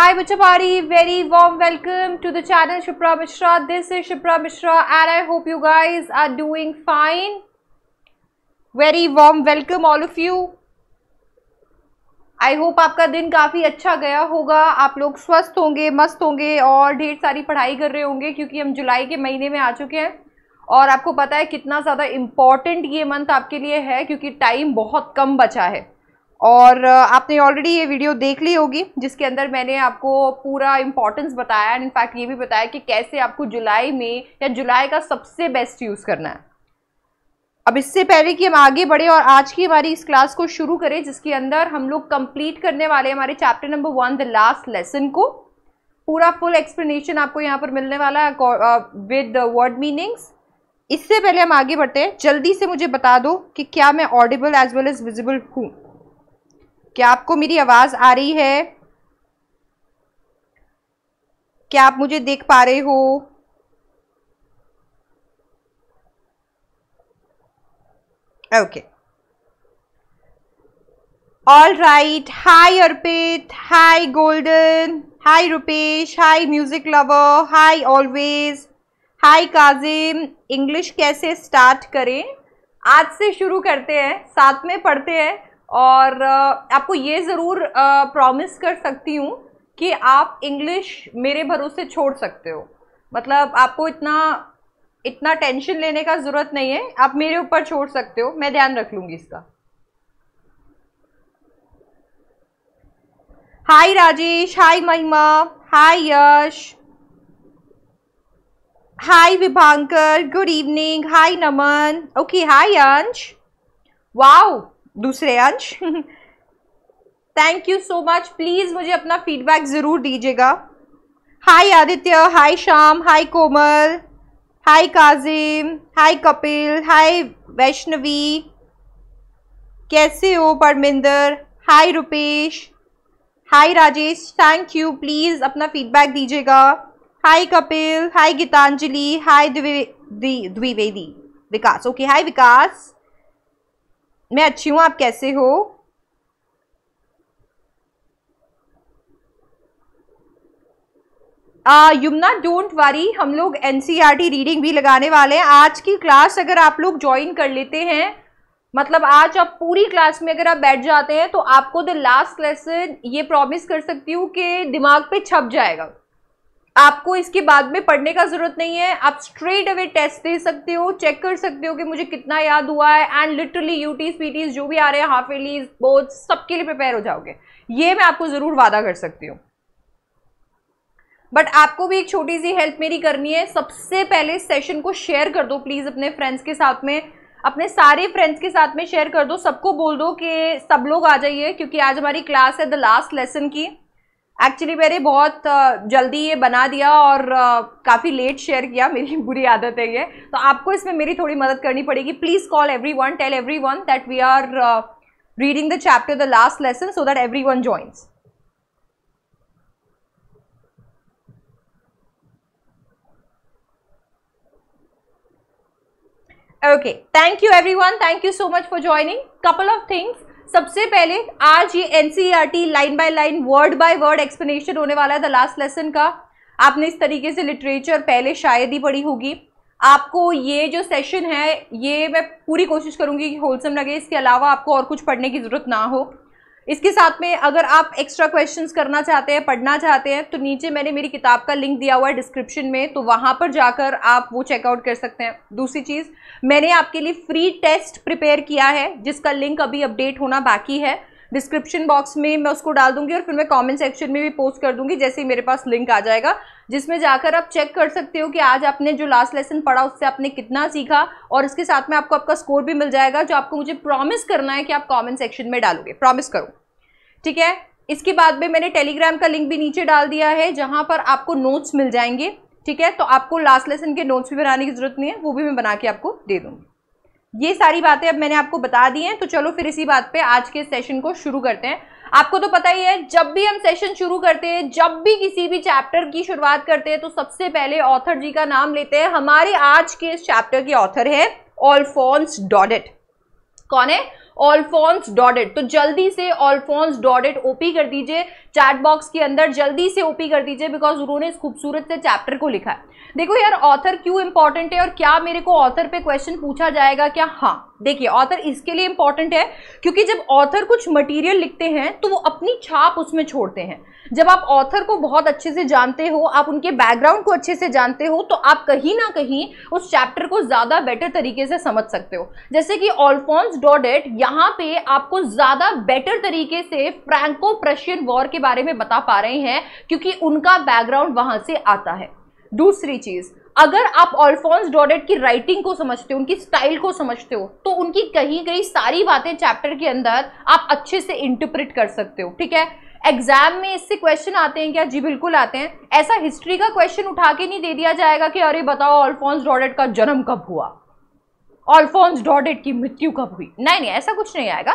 हाय बच्चा पारी very warm welcome to the channel Shipra Mishra this is Shipra Mishra and I hope you guys are doing fine very warm welcome all of you I hope आपका दिन काफ़ी अच्छा गया होगा आप लोग स्वस्थ होंगे मस्त होंगे और ढेर सारी पढ़ाई कर रहे होंगे क्योंकि हम जुलाई के महीने में आ चुके हैं और आपको पता है कितना ज़्यादा इम्पॉर्टेंट ये मंथ आपके लिए है क्योंकि टाइम बहुत कम बचा है और आपने ऑलरेडी ये वीडियो देख ली होगी जिसके अंदर मैंने आपको पूरा इम्पोर्टेंस बताया एंड इनफैक्ट ये भी बताया कि कैसे आपको जुलाई में या जुलाई का सबसे बेस्ट यूज़ करना है अब इससे पहले कि हम आगे बढ़े और आज की हमारी इस क्लास को शुरू करें जिसके अंदर हम लोग कंप्लीट करने वाले हमारे chapter number one the last lesson को पूरा फुल एक्सप्लेनेशन आपको यहाँ पर मिलने वाला है विद वर्ड मीनिंग्स इससे पहले हम आगे बढ़ते हैं जल्दी से मुझे बता दो कि क्या मैं audible as well as visible हूँ क्या आपको मेरी आवाज़ आ रही है क्या आप मुझे देख पा रहे हो okay all right hi Arpit hi golden hi Rupesh hi music lover hi always hi Kazim English कैसे स्टार्ट करें आज से शुरू करते हैं साथ में पढ़ते हैं और आपको ये ज़रूर प्रॉमिस कर सकती हूँ कि आप इंग्लिश मेरे भरोसे छोड़ सकते हो मतलब आपको इतना इतना टेंशन लेने का ज़रूरत नहीं है आप मेरे ऊपर छोड़ सकते हो मैं ध्यान रख लूँगी इसका हाय Rajesh hi Mahima hi Yash hi Vibhankar good evening hi Naman okay hi Ansh wow दूसरे Ansh thank you so much please मुझे अपना फीडबैक ज़रूर दीजिएगा हाय आदित्य हाय श्याम हाय कोमल हाय काजिम हाय कपिल हाय वैष्णवी कैसे हो Parminder hi Rupesh hi Rajesh thank you please अपना फीडबैक दीजिएगा hi Kapil hi Geetanjali hi Dwivedi Vikas okay hi Vikas मैं अच्छी हूं आप कैसे हो यमुना डोंट वरी हम लोग एनसीईआरटी रीडिंग e भी लगाने वाले हैं आज की क्लास अगर आप लोग ज्वाइन कर लेते हैं मतलब आज आप पूरी क्लास में अगर आप बैठ जाते हैं तो आपको द लास्ट लेसन ये प्रॉमिस कर सकती हूँ कि दिमाग पे छप जाएगा आपको इसके बाद में पढ़ने का ज़रूरत नहीं है आप स्ट्रेट अवे टेस्ट दे सकते हो चेक कर सकते हो कि मुझे कितना याद हुआ है एंड लिटरली यूटीज पीटीज जो भी आ रहे हैं हाफ एलीज बोर्ड सबके लिए प्रिपेयर हो जाओगे ये मैं आपको ज़रूर वादा कर सकती हूँ बट आपको भी एक छोटी सी हेल्प मेरी करनी है सबसे पहले सेशन को शेयर कर दो प्लीज़ अपने फ्रेंड्स के साथ में अपने सारे फ्रेंड्स के साथ में शेयर कर दो सबको बोल दो कि सब लोग आ जाइए क्योंकि आज हमारी क्लास है द लास्ट लेसन की एक्चुअली मैंने बहुत जल्दी ये बना दिया और काफ़ी लेट शेयर किया मेरी बुरी आदत है ये तो आपको इसमें मेरी थोड़ी मदद करनी पड़ेगी please call everyone tell everyone that we are reading the chapter the last lesson so that everyone joins okay thank you everyone thank you so much for joining couple of things सबसे पहले आज ये NCERT line by line word by word explanation होने वाला है the last lesson का आपने इस तरीके से लिटरेचर पहले शायद ही पढ़ी होगी आपको ये जो सेशन है ये मैं पूरी कोशिश करूंगी कि होलसम लगे इसके अलावा आपको और कुछ पढ़ने की ज़रूरत ना हो इसके साथ में अगर आप एक्स्ट्रा क्वेश्चंस करना चाहते हैं पढ़ना चाहते हैं तो नीचे मैंने मेरी किताब का लिंक दिया हुआ है डिस्क्रिप्शन में तो वहाँ पर जाकर आप वो चेकआउट कर सकते हैं दूसरी चीज़ मैंने आपके लिए फ्री टेस्ट प्रिपेयर किया है जिसका लिंक अभी अपडेट होना बाकी है डिस्क्रिप्शन बॉक्स में मैं उसको डाल दूंगी और फिर मैं कॉमेंट सेक्शन में भी पोस्ट कर दूंगी जैसे ही मेरे पास लिंक आ जाएगा जिसमें जाकर आप चेक कर सकते हो कि आज आपने जो लास्ट लेसन पढ़ा उससे आपने कितना सीखा और इसके साथ में आपको आपका स्कोर भी मिल जाएगा जो आपको मुझे प्रॉमिस करना है कि आप कॉमेंट सेक्शन में डालोगे प्रॉमिस करो ठीक है इसके बाद में मैंने टेलीग्राम का लिंक भी नीचे डाल दिया है जहाँ पर आपको नोट्स मिल जाएंगे ठीक है तो आपको लास्ट लेसन के नोट्स भी बनाने की जरूरत नहीं है वो भी मैं बना के आपको दे दूँगी ये सारी बातें अब मैंने आपको बता दी हैं तो चलो फिर इसी बात पे आज के सेशन को शुरू करते हैं आपको तो पता ही है जब भी हम सेशन शुरू करते हैं जब भी किसी भी चैप्टर की शुरुआत करते हैं तो सबसे पहले ऑथर जी का नाम लेते हैं हमारे आज के इस चैप्टर के ऑथर है ऑलफोन्स डॉडेट कौन है ऑल्फोन्स डॉडेट तो जल्दी से ऑल्फोन्स डॉडेट ओपी कर दीजिए चैट बॉक्स के अंदर जल्दी से ओपी कर दीजिए बिकॉज उन्होंने इस खूबसूरत से चैप्टर को लिखा है देखो यार ऑथर क्यों इंपॉर्टेंट है और क्या मेरे को ऑथर पे क्वेश्चन पूछा जाएगा क्या हाँ देखिए ऑथर इसके लिए इंपॉर्टेंट है क्योंकि जब ऑथर कुछ मटेरियल लिखते हैं तो वो अपनी छाप उसमें छोड़ते हैं जब आप ऑथर को बहुत अच्छे से जानते हो आप उनके बैकग्राउंड को अच्छे से जानते हो तो आप कहीं ना कहीं उस चैप्टर को ज़्यादा बेटर तरीके से समझ सकते हो जैसे कि ऑल्फॉन्स डॉडेट या यहाँ पे आपको ज्यादा बेटर तरीके से फ्रैंको प्रशियन वॉर के बारे में बता पा रहे हैं क्योंकि उनका बैकग्राउंड वहां से आता है दूसरी चीज अगर आप ऑल्फोन्स डॉडेट की राइटिंग को समझते हो उनकी स्टाइल को समझते हो तो उनकी कही गई सारी बातें चैप्टर के अंदर आप अच्छे से इंटरप्रिट कर सकते हो ठीक है एग्जाम में इससे क्वेश्चन आते हैं क्या जी बिल्कुल आते हैं ऐसा हिस्ट्री का क्वेश्चन उठा के नहीं दे दिया जाएगा कि अरे बताओ ऑल्फोन्स डॉडेट का जन्म कब हुआ ऑल्फोन्स डॉडेट की मृत्यु कब हुई नहीं नहीं ऐसा कुछ नहीं आएगा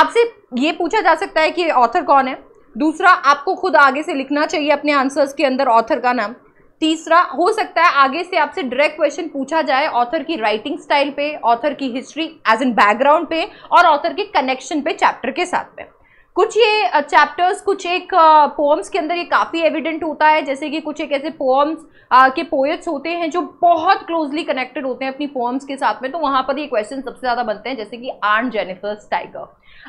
आपसे ये पूछा जा सकता है कि ऑथर कौन है दूसरा आपको खुद आगे से लिखना चाहिए अपने आंसर्स के अंदर ऑथर का नाम तीसरा हो सकता है आगे से आपसे डायरेक्ट क्वेश्चन पूछा जाए ऑथर की राइटिंग स्टाइल पे ऑथर की हिस्ट्री एज इन बैकग्राउंड पे और ऑथर के कनेक्शन पे चैप्टर के साथ में कुछ ये चैप्टर्स कुछ एक पोम्स के अंदर ये काफ़ी एविडेंट होता है जैसे कि कुछ एक ऐसे पोम्स के पोएट्स होते हैं जो बहुत क्लोजली कनेक्टेड होते हैं अपनी पोम्स के साथ में तो वहाँ पर ये क्वेश्चन सबसे ज़्यादा बनते हैं जैसे कि आर्न जेनिफर्स टाइगर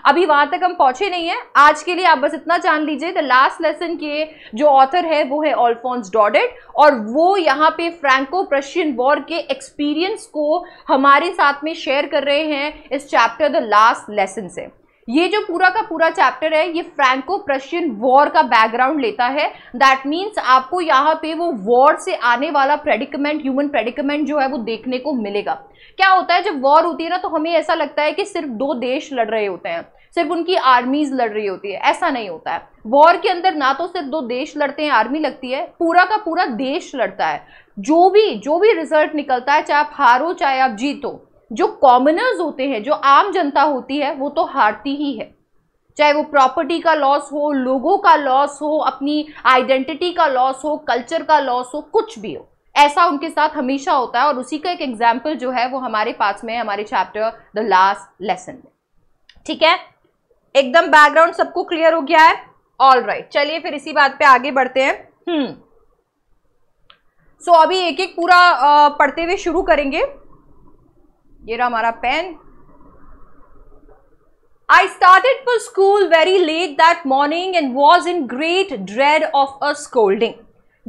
अभी वहाँ तक हम पहुँचे नहीं है आज के लिए आप बस इतना जान लीजिए द लास्ट लेसन के जो ऑथर है वो है ऑल्फोन्स डॉडेट और वो यहाँ पे फ्रैंको प्रशियन वॉर के एक्सपीरियंस को हमारे साथ में शेयर कर रहे हैं इस चैप्टर द लास्ट लेसन से ये जो पूरा का पूरा चैप्टर है ये फ्रैंको प्रशियन वॉर का बैकग्राउंड लेता है दैट मीन्स आपको यहाँ पे वो वॉर से आने वाला प्रेडिकमेंट ह्यूमन प्रेडिकमेंट जो है वो देखने को मिलेगा क्या होता है जब वॉर होती है ना तो हमें ऐसा लगता है कि सिर्फ दो देश लड़ रहे होते हैं सिर्फ उनकी आर्मीज लड़ रही होती है ऐसा नहीं होता है वॉर के अंदर ना तो सिर्फ दो देश लड़ते हैं आर्मी लगती है पूरा का पूरा देश लड़ता है जो भी जो भी रिजल्ट निकलता है चाहे आप हारो चाहे आप जीतो जो कॉमनर्स होते हैं जो आम जनता होती है वो तो हारती ही है चाहे वो प्रॉपर्टी का लॉस हो लोगों का लॉस हो अपनी आइडेंटिटी का लॉस हो कल्चर का लॉस हो कुछ भी हो ऐसा उनके साथ हमेशा होता है और उसी का एक एग्जाम्पल जो है वो हमारे पास में हमारे चैप्टर द लास्ट लेसन में ठीक है एकदम बैकग्राउंड सबको क्लियर हो गया है ऑल राइट चलिए फिर इसी बात पे आगे बढ़ते हैं हम्म सो so, अभी एक एक पूरा पढ़ते हुए शुरू करेंगे ये रहा हमारा pen I started for school very late that morning and was in great dread of a scolding.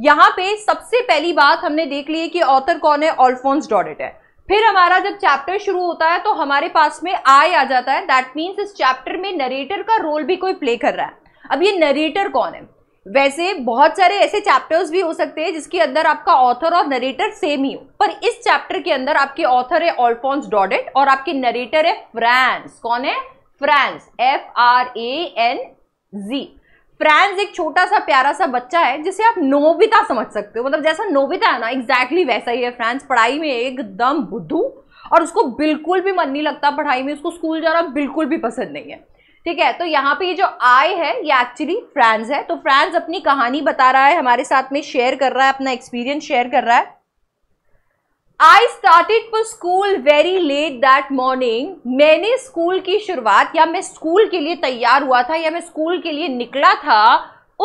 यहाँ पे सबसे पहली बात हमने देख ली है कि ऑथर कौन है ऑल्फोन्स डॉडेट है फिर हमारा जब चैप्टर शुरू होता है तो हमारे पास में आई आ जाता है दैट मीन्स इस चैप्टर में नरेटर का रोल भी कोई प्ले कर रहा है अब ये नरेटर कौन है वैसे बहुत सारे ऐसे चैप्टर्स भी हो सकते हैं जिसके अंदर आपका ऑथर और नरेटर सेम ही हो पर इस चैप्टर के अंदर आपके ऑथर है ऑल्फोन्स डॉडेट और आपके नरेटर है फ्रांस कौन है Franz F R A N Z Franz एक छोटा सा प्यारा सा बच्चा है जिसे आप नोविता समझ सकते हो मतलब जैसा नोविता है ना एग्जैक्टली exactly वैसा ही है फ्रांस पढ़ाई में एकदम बुद्धू और उसको बिल्कुल भी मन नहीं लगता पढ़ाई में उसको स्कूल जाना बिल्कुल भी पसंद नहीं है ठीक है तो यहाँ पे ये जो आई है ये एक्चुअली फ्रांस है तो फ्रांस अपनी कहानी बता रहा है हमारे साथ में शेयर कर रहा है अपना एक्सपीरियंस शेयर कर रहा है I started for school very late that morning मैंने स्कूल की शुरुआत या मैं स्कूल के लिए तैयार हुआ था या मैं स्कूल के लिए निकला था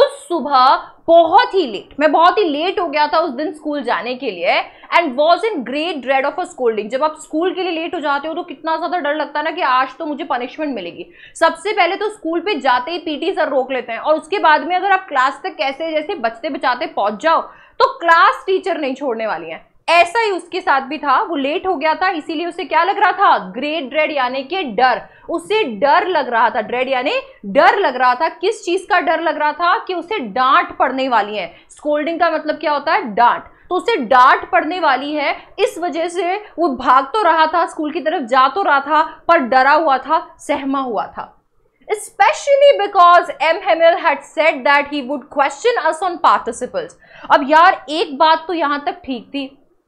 उस सुबह बहुत ही लेट मैं बहुत ही लेट हो गया था उस दिन स्कूल जाने के लिए and was in great dread of a scolding जब आप स्कूल के लिए लेट हो जाते हो तो कितना ज्यादा डर लगता है ना कि आज तो मुझे पनिशमेंट मिलेगी सबसे पहले तो स्कूल पे जाते ही पीटी सर रोक लेते हैं और उसके बाद में अगर आप क्लास तक कैसे जैसे बचते बचाते पहुंच जाओ तो क्लास टीचर नहीं छोड़ने वाली है ऐसा ही उसके साथ भी था वो लेट हो गया था इसीलिए उसे क्या लग रहा था ग्रेट ड्रेड यानी कि डर उसे डर लग रहा था ड्रेड यानी डर लग रहा था किस चीज का डर लग रहा था कि उसे डांट पड़ने वाली है स्कोल्डिंग का मतलब क्या होता है डांट तो उसे डांट पड़ने वाली है इस वजह से वो भाग तो रहा था स्कूल की तरफ जा तो रहा था पर डरा हुआ था सहमा हुआ था especially because M. Hamill had said that he would question us on participles. अब यार एक बात तो यहां तक ठीक थी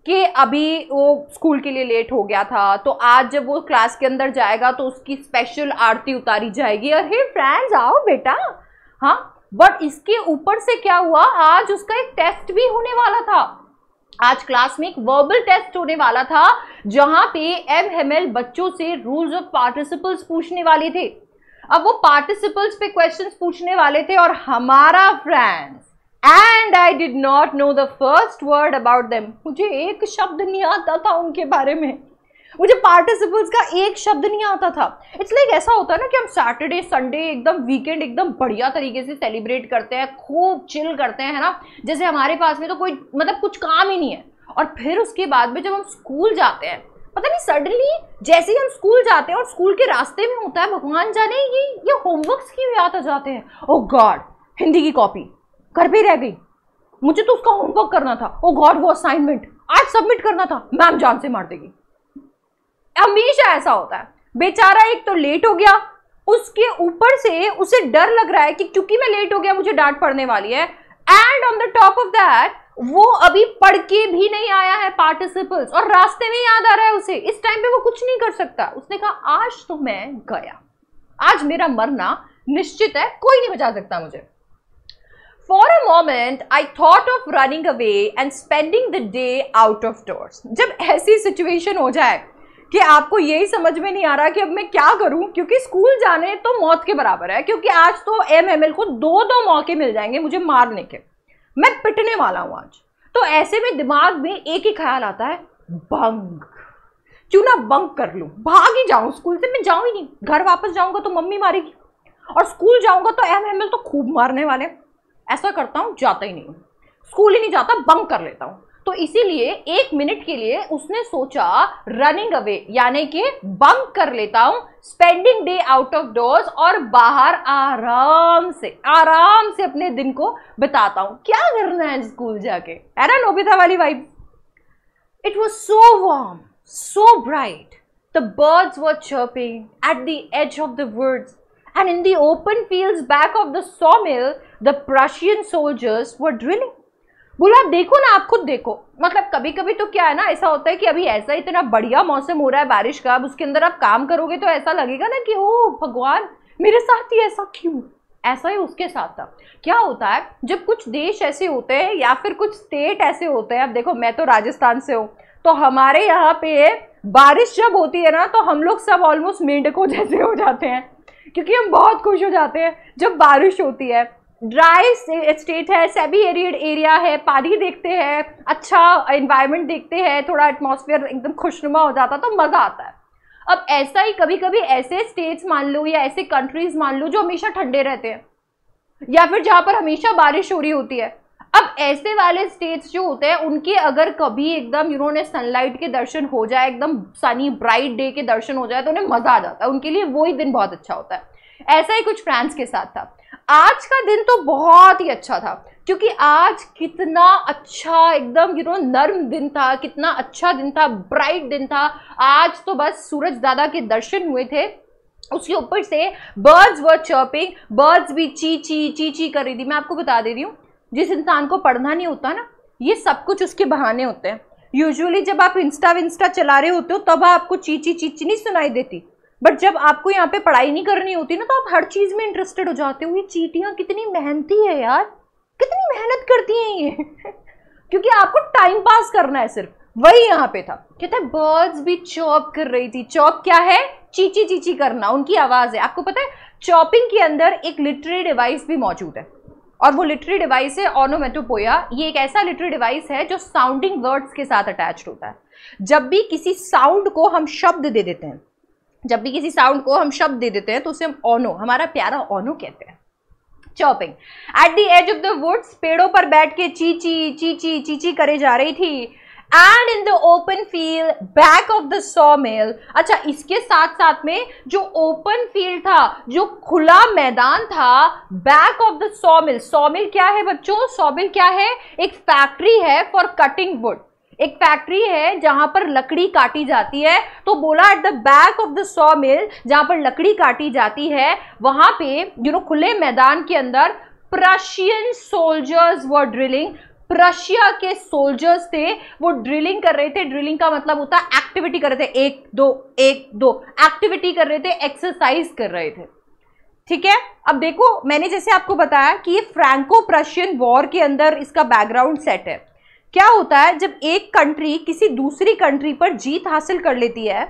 कि अभी वो स्कूल के लिए लेट हो गया था तो आज जब वो क्लास के अंदर जाएगा तो उसकी स्पेशल आरती उतारी जाएगी अरे फ्रेंड्स आओ बेटा हाँ बट इसके ऊपर से क्या हुआ आज उसका एक टेस्ट भी होने वाला था आज क्लास में एक वर्बल टेस्ट होने वाला था जहां पे एम एम एल बच्चों से रूल्स ऑफ पार्टिसिपल्स पूछने वाले थे अब वो पार्टिसिपल्स पे क्वेश्चंस पूछने वाले थे और हमारा friends and I did not know the first word about them मुझे एक शब्द नहीं आता था उनके बारे में मुझे पार्टिसिपल्स का एक शब्द नहीं आता था इट्स लाइक like ऐसा होता है ना कि हम सैटरडे संडे एकदम वीकेंड एकदम बढ़िया तरीके से सेलिब्रेट करते हैं खूब चिल करते हैं है ना जैसे हमारे पास में तो कोई मतलब कुछ काम ही नहीं है और फिर उसके बाद में जब हम स्कूल जाते हैं पता नहीं सडनली जैसे ही हम स्कूल जाते हैं और स्कूल के रास्ते में होता है भगवान जाने ये ये होमवर्क्स की याद आ जाते हैं ओ oh गॉड हिंदी की कॉपी घर भी रह गई मुझे तो उसका होमवर्क करना था ओ oh गॉड वो असाइनमेंट आज सबमिट करना था मैम जान से मार देगी हमेशा ऐसा होता है बेचारा एक तो लेट हो गया उसके ऊपर से उसे डर लग रहा है कि क्योंकि मैं लेट हो गया मुझे डांट पड़ने वाली है and on the top of that वो अभी पढ़ के भी नहीं आया है पार्टिसिपल्स और रास्ते में याद आ रहा है उसे इस टाइम पे वो कुछ नहीं कर सकता उसने कहा आज तो मैं गया आज मेरा मरना निश्चित है कोई नहीं बचा सकता मुझे For a moment, I thought of running away and spending the day out of doors. जब ऐसी सिचुएशन हो जाए कि आपको यही समझ में नहीं आ रहा कि अब मैं क्या करूं क्योंकि स्कूल जाने तो मौत के बराबर है क्योंकि आज तो एम एम एल को दो दो मौके मिल जाएंगे मुझे मारने के मैं पिटने वाला हूं आज तो ऐसे में दिमाग में एक ही ख्याल आता है बंग क्यों ना बंक कर लूँ भाग ही जाऊँ स्कूल से मैं जाऊँ ही नहीं घर वापस जाऊँगा तो मम्मी मारेगी और स्कूल जाऊँगा तो एम एम एल तो खूब मारने वाले ऐसा करता हूँ जाता ही नहीं स्कूल ही नहीं जाता बंक कर लेता हूँ तो इसीलिए एक मिनट के लिए उसने सोचा रनिंग अवे यानी कि बंक कर लेता हूं spending day out of doors और बाहर आराम से आराम से अपने दिन को बताता हूं क्या करना है स्कूल जाके है ना नोबिता वाली vibe it was so warm so bright the birds were chirping at edge of the woods and in the open open back of the the mills the Prussian soldiers were drilling बोला देखो ना आप खुद देखो मतलब कभी कभी तो क्या है ना ऐसा होता है कि अभी ऐसा इतना बढ़िया मौसम हो रहा है बारिश का अब उसके अंदर आप काम करोगे तो ऐसा लगेगा ना कि ओ भगवान मेरे साथ ही ऐसा क्यों ऐसा ही उसके साथ था क्या होता है जब कुछ देश ऐसे होते हैं या फिर कुछ स्टेट ऐसे होते हैं अब देखो मैं तो राजस्थान से हूँ तो हमारे यहाँ पे बारिश जब होती है ना तो हम लोग सब ऑलमोस्ट मेंढकों जैसे हो जाते हैं क्योंकि हम बहुत खुश हो जाते हैं जब बारिश होती है ड्राई स्टेट है सेबी एरियड एरिया है पानी देखते हैं अच्छा इन्वायरमेंट देखते हैं थोड़ा एटमोसफियर एकदम खुशनुमा हो जाता तो मज़ा आता है अब ऐसा ही कभी कभी ऐसे स्टेट्स मान लो या ऐसे कंट्रीज मान लो जो हमेशा ठंडे रहते हैं या फिर जहाँ पर हमेशा बारिश हो रही होती है अब ऐसे वाले स्टेट्स जो होते हैं उनके अगर कभी एकदम उन्होंने सनलाइट के दर्शन हो जाए एकदम सनी ब्राइट डे के दर्शन हो जाए तो उन्हें मज़ा आ जाता है उनके लिए वही दिन बहुत अच्छा होता है ऐसा ही कुछ फ्रांस के साथ था आज का दिन तो बहुत ही अच्छा था क्योंकि आज कितना अच्छा एकदम यू नो नर्म दिन था कितना अच्छा दिन था ब्राइट दिन था आज तो बस सूरज दादा के दर्शन हुए थे उसके ऊपर से बर्ड्स वर चर्पिंग बर्ड्स भी ची ची ची ची कर रही थी मैं आपको बता दे रही हूँ जिस इंसान को पढ़ना नहीं होता ना ये सब कुछ उसके बहाने होते हैं यूजुअली जब आप इंस्टा विंस्टा चला रहे होते हो तब आपको ची ची ची ची नहीं सुनाई देती बट जब आपको यहाँ पे पढ़ाई नहीं करनी होती ना तो आप हर चीज में इंटरेस्टेड हो जाते हो ये चीटियाँ कितनी मेहनती है यार कितनी मेहनत करती हैं ये क्योंकि आपको टाइम पास करना है सिर्फ वही यहाँ पे था कहते हैं बर्ड्स भी चॉप कर रही थी चॉप क्या है चीची चीची करना उनकी आवाज है आपको पता है चॉपिंग के अंदर एक लिटरेरी डिवाइस भी मौजूद है और वो लिटरेरी डिवाइस है ऑनोमेटोपोया ये एक ऐसा लिटरेरी डिवाइस है जो साउंडिंग वर्ड्स के साथ अटैच होता है जब भी किसी साउंड को हम शब्द दे देते हैं जब भी किसी साउंड को हम शब्द दे देते हैं तो उसे हम ओनो हमारा प्यारा ओनो कहते हैं chirping at the edge of the woods पेड़ों पर बैठ के चीची चीची चीची करे जा रही थी and in the open field back of the sawmill अच्छा इसके साथ साथ में जो ओपन फील्ड था जो खुला मैदान था back of the sawmill sawmill क्या है बच्चों सॉ मिल क्या है एक फैक्ट्री है फॉर कटिंग वुड एक फैक्ट्री है जहां पर लकड़ी काटी जाती है तो बोला at the back of the sawmill जहां पर लकड़ी काटी जाती है वहां पे यू नो खुले मैदान के अंदर Prussian soldiers were drilling Prussia के सोल्जर्स थे वो ड्रिलिंग कर रहे थे ड्रिलिंग का मतलब होता है एक्टिविटी कर रहे थे एक दो एक दो एक्टिविटी कर रहे थे एक्सरसाइज कर रहे थे ठीक है अब देखो मैंने जैसे आपको बताया कि ये फ्रैंको प्रशियन वॉर के अंदर इसका बैकग्राउंड सेट है क्या होता है जब एक कंट्री किसी दूसरी कंट्री पर जीत हासिल कर लेती है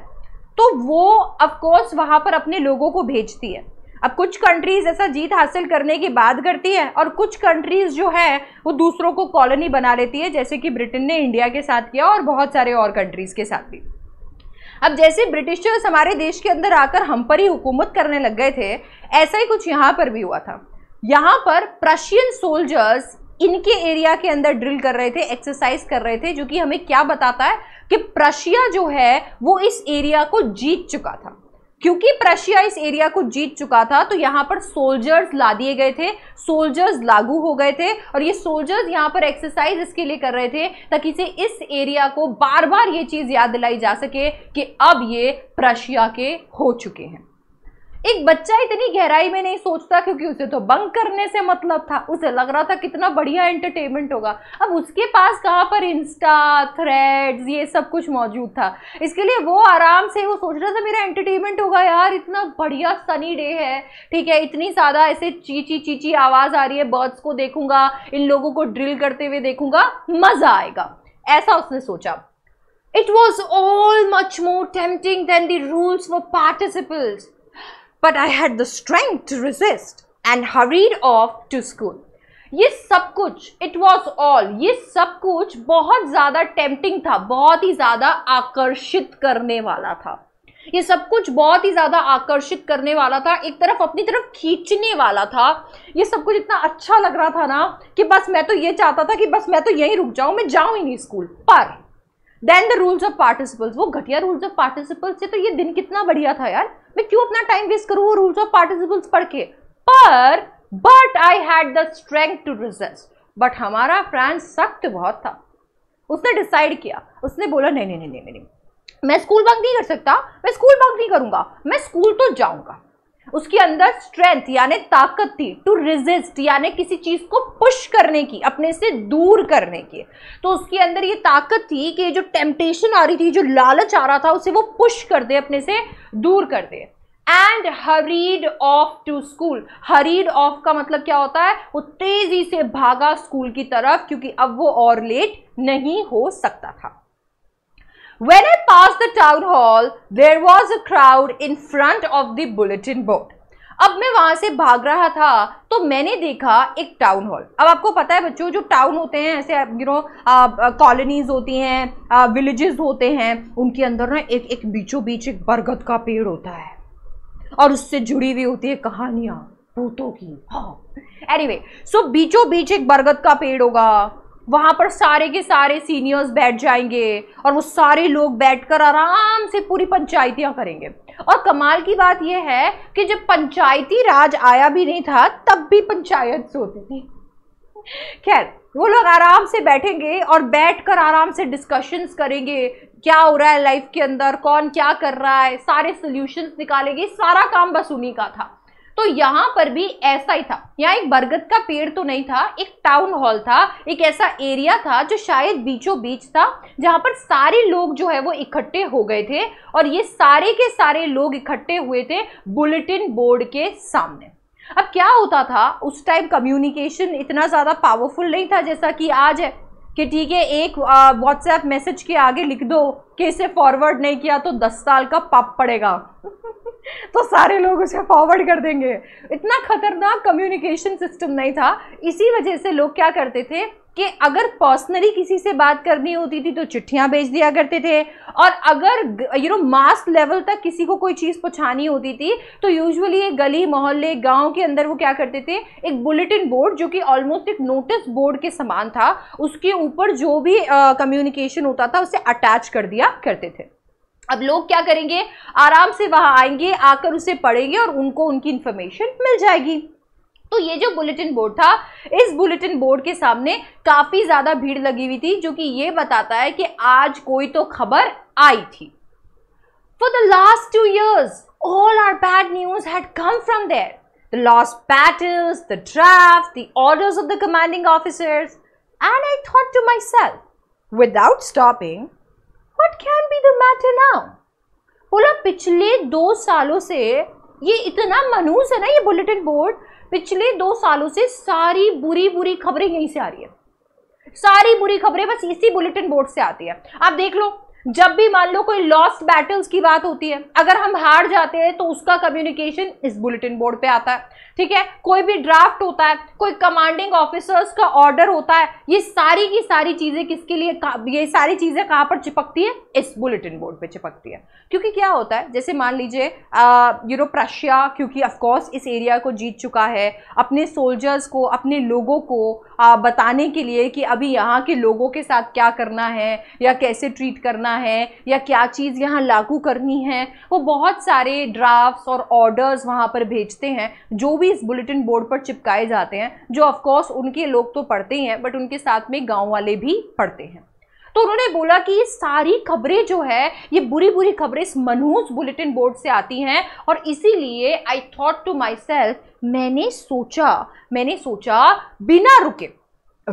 तो वो अफकोर्स वहाँ पर अपने लोगों को भेजती है अब कुछ कंट्रीज ऐसा जीत हासिल करने की बात करती है और कुछ कंट्रीज जो है वो दूसरों को कॉलोनी बना लेती है जैसे कि ब्रिटेन ने इंडिया के साथ किया और बहुत सारे और कंट्रीज के साथ भी अब जैसे ब्रिटिशर्स हमारे देश के अंदर आकर हम पर ही हुकूमत करने लग गए थे ऐसा ही कुछ यहाँ पर भी हुआ था यहाँ पर प्रशियन सोल्जर्स इनके एरिया के अंदर ड्रिल कर रहे थे एक्सरसाइज कर रहे थे जो कि हमें क्या बताता है कि प्रशिया जो है वो इस एरिया को जीत चुका था क्योंकि प्रशिया इस एरिया को जीत चुका था तो यहाँ पर सोल्जर्स ला दिए गए थे सोल्जर्स लागू हो गए थे और ये सोल्जर्स यहाँ पर एक्सरसाइज इसके लिए कर रहे थे ताकि से इस एरिया को बार बार ये चीज़ याद दिलाई जा सके कि अब ये प्रशिया के हो चुके हैं एक बच्चा इतनी गहराई में नहीं सोचता क्योंकि उसे तो बंक करने से मतलब था उसे लग रहा था कितना बढ़िया एंटरटेनमेंट होगा अब उसके पास कहाँ पर इंस्टा थ्रेड्स ये सब कुछ मौजूद था इसके लिए वो आराम से वो सोच रहा था मेरा एंटरटेनमेंट होगा यार इतना बढ़िया सनी डे है ठीक है इतनी ज़्यादा ऐसे चीची चीची आवाज़ आ रही है बर्ड्स को देखूंगा इन लोगों को ड्रिल करते हुए देखूंगा मज़ा आएगा ऐसा उसने सोचा it was all much more tempting than the rules but I had the strength to resist and hurried off to school ये सब कुछ इट वॉज ऑल ये सब कुछ बहुत ज़्यादा टेम्पटिंग था बहुत ही ज़्यादा आकर्षित करने वाला था ये सब कुछ बहुत ही ज़्यादा आकर्षित करने वाला था एक तरफ अपनी तरफ खींचने वाला था ये सब कुछ इतना अच्छा लग रहा था ना कि बस मैं तो ये चाहता था कि बस मैं तो यहीं रुक जाऊँ मैं जाऊँ ही नहीं स्कूल पर then the rules of participles वो घटिया रूल्स ऑफ पार्टिसिपल्स से तो ये दिन कितना बढ़िया था यार मैं क्यों अपना टाइम वेस्ट करूँ वो रूल्स ऑफ पार्टिसिपल्स पढ़ के पर but I had the strength to resist but हमारा फ्रेंड सख्त बहुत था उसने डिसाइड किया उसने बोला नहीं नहीं नहीं नहीं नहीं मैं स्कूल बंक नहीं कर सकता मैं स्कूल बंक नहीं करूंगा मैं स्कूल तो जाऊंगा उसके अंदर स्ट्रेंथ यानी ताकत थी टू रिजिस्ट यानी किसी चीज़ को पुश करने की अपने से दूर करने की तो उसके अंदर ये ताकत थी कि जो टेम्पटेशन आ रही थी जो लालच आ रहा था उसे वो पुश कर दे अपने से दूर कर दे and hurried off to school hurried off का मतलब क्या होता है वो तेजी से भागा स्कूल की तरफ क्योंकि अब वो और लेट नहीं हो सकता था when I pass the town hall there was a crowd in front of the bulletin board अब मैं वहां से भाग रहा था तो मैंने देखा एक टाउन हॉल अब आपको पता है बच्चों जो टाउन होते हैं ऐसे यू नो कॉलोनीज होती हैं विलेजेस होते हैं उनके अंदर ना एक एक बीचों बीच एक बरगद का पेड़ होता है और उससे जुड़ी हुई होती है कहानियां भूतों की हाँ एनीवे सो बीचों बीच एक बरगद का पेड़ होगा वहां पर सारे के सारे सीनियर्स बैठ जाएंगे और वो सारे लोग बैठकर आराम से पूरी पंचायतियां करेंगे और कमाल की बात यह है कि जब पंचायती राज आया भी नहीं था तब भी पंचायत होती थी खैर वो लोग आराम से बैठेंगे और बैठकर आराम से डिस्कशंस करेंगे क्या हो रहा है लाइफ के अंदर कौन क्या कर रहा है सारे सोल्यूशन निकालेगी सारा काम बस उन्हीं का था तो यहाँ पर भी ऐसा ही था यहाँ एक बरगद का पेड़ तो नहीं था एक टाउन हॉल था एक ऐसा एरिया था जो शायद बीचों बीच था जहाँ पर सारे लोग जो है वो इकट्ठे हो गए थे और ये सारे के सारे लोग इकट्ठे हुए थे बुलेटिन बोर्ड के सामने अब क्या होता था उस टाइम कम्युनिकेशन इतना ज़्यादा पावरफुल नहीं था जैसा कि आज है कि ठीक है एक व्हाट्सएप मैसेज के आगे लिख दो कि इसे फॉरवर्ड नहीं किया तो दस साल का पाप पड़ेगा तो सारे लोग उसे फॉरवर्ड कर देंगे इतना खतरनाक कम्युनिकेशन सिस्टम नहीं था इसी वजह से लोग क्या करते थे कि अगर पर्सनली किसी से बात करनी होती थी तो चिट्ठियां भेज दिया करते थे और अगर यू नो मास लेवल तक किसी को कोई चीज़ पूछानी होती थी तो यूजुअली ये गली मोहल्ले गांव के अंदर वो क्या करते थे एक बुलेटिन बोर्ड जो कि ऑलमोस्ट एक नोटिस बोर्ड के समान था उसके ऊपर जो भी कम्युनिकेशन uh, होता था उसे अटैच कर दिया करते थे अब लोग क्या करेंगे आराम से वहाँ आएंगे आकर उसे पढ़ेंगे और उनको उनकी इन्फॉर्मेशन मिल जाएगी तो ये जो बुलेटिन बोर्ड था इस बुलेटिन बोर्ड के सामने काफी ज्यादा भीड़ लगी हुई थी जो कि ये बताता है कि आज कोई तो खबर आई थी for the last two years all our bad news had come from there lost lost the draft the orders of the commanding officers and I thought to myself without stopping what can be the matter now बोला पिछले दो सालों से ये इतना मनूस है ना ये बुलेटिन बोर्ड पिछले दो सालों से सारी बुरी बुरी खबरें यहीं से आ रही है सारी बुरी खबरें बस इसी बुलेटिन बोर्ड से आती है आप देख लो जब भी मान लो कोई लॉस्ट बैटल्स की बात होती है अगर हम हार जाते हैं तो उसका कम्युनिकेशन इस बुलेटिन बोर्ड पे आता है ठीक है कोई भी ड्राफ्ट होता है कोई कमांडिंग ऑफिसर्स का ऑर्डर होता है ये सारी की सारी चीजें किसके लिए ये सारी चीजें कहाँ पर चिपकती है इस बुलेटिन बोर्ड पे चिपकती है क्योंकि क्या होता है जैसे मान लीजिए यूरोप प्रशिया क्योंकि ऑफकोर्स इस एरिया को जीत चुका है अपने सोल्जर्स को अपने लोगों को आ, बताने के लिए कि अभी यहाँ के लोगों के साथ क्या करना है या कैसे ट्रीट करना है या क्या चीज़ यहाँ लागू करनी है वो बहुत सारे ड्राफ्ट्स और ऑर्डर्स वहाँ पर भेजते हैं जो भी इस बुलेटिन बोर्ड पर चिपकाए जाते हैं जो ऑफकोर्स उनके लोग तो पढ़ते ही हैं बट उनके साथ में गाँव वाले भी पढ़ते हैं तो उन्होंने बोला कि ये सारी खबरें जो है ये बुरी बुरी खबरें इस मनहूस बुलेटिन बोर्ड से आती हैं और इसीलिए I thought to myself मैंने सोचा मैंने सोचा बिना रुके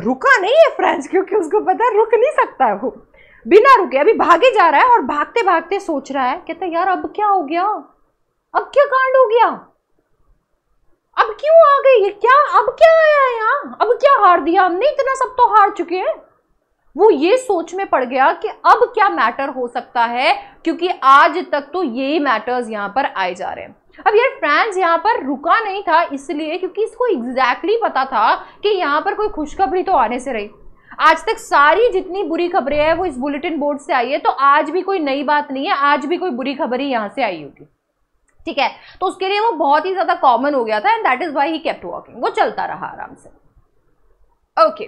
रुका नहीं है फ्रेंड्स क्योंकि उसको पता रुक नहीं सकता है वो बिना रुके अभी भागे जा रहा है और भागते भागते सोच रहा है कहता यार अब क्या हो गया अब क्या कांड हो गया अब क्यों आ गई ये क्या अब क्या आया यहाँ अब क्या हार दिया हमने इतना सब तो हार चुके हैं वो ये सोच में पड़ गया कि अब क्या मैटर हो सकता है क्योंकि आज तक तो यही मैटर्स यहाँ पर आए जा रहे हैं अब यार फ्रांस यहाँ पर रुका नहीं था इसलिए क्योंकि इसको एग्जैक्टली exactly पता था कि यहाँ पर कोई खुशखबरी तो आने से रही आज तक सारी जितनी बुरी खबरें हैं वो इस बुलेटिन बोर्ड से आई है तो आज भी कोई नई बात नहीं है आज भी कोई बुरी खबर ही यहाँ से आई होगी ठीक है तो उसके लिए वो बहुत ही ज़्यादा कॉमन हो गया था and that is why he kept walking वो चलता रहा आराम से okay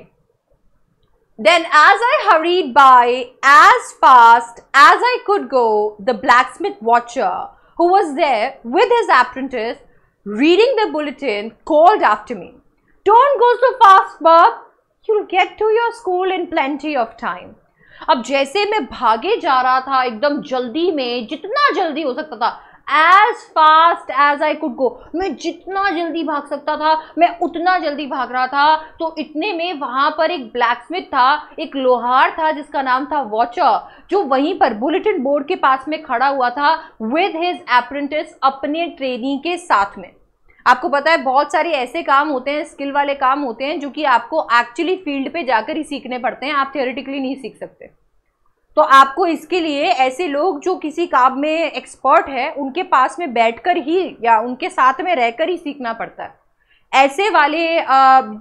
then as I hurry by as fast as I could go the blacksmith Wachter who was there with his apprentice reading the bulletin called after me don't go so fast bob you get to your school in plenty of time अब जैसे मैं भागे जा रहा था एकदम जल्दी में जितना जल्दी हो सकता था as fast as I could go मैं जितना जल्दी भाग सकता था मैं उतना जल्दी भाग रहा था तो इतने में वहां पर एक ब्लैक स्मिथ था एक लोहार था जिसका नाम था वॉचर जो वहीं पर बुलेटिन बोर्ड के पास में खड़ा हुआ था विद हिज अप्रेंटिस अपने ट्रेनिंग के साथ में आपको पता है बहुत सारे ऐसे काम होते हैं स्किल वाले काम होते हैं जो कि आपको एक्चुअली फील्ड पे जाकर ही सीखने पड़ते हैं आप थियोरिटिकली नहीं सीख सकते तो आपको इसके लिए ऐसे लोग जो किसी काम में एक्सपर्ट है उनके पास में बैठकर ही या उनके साथ में रहकर ही सीखना पड़ता है ऐसे वाले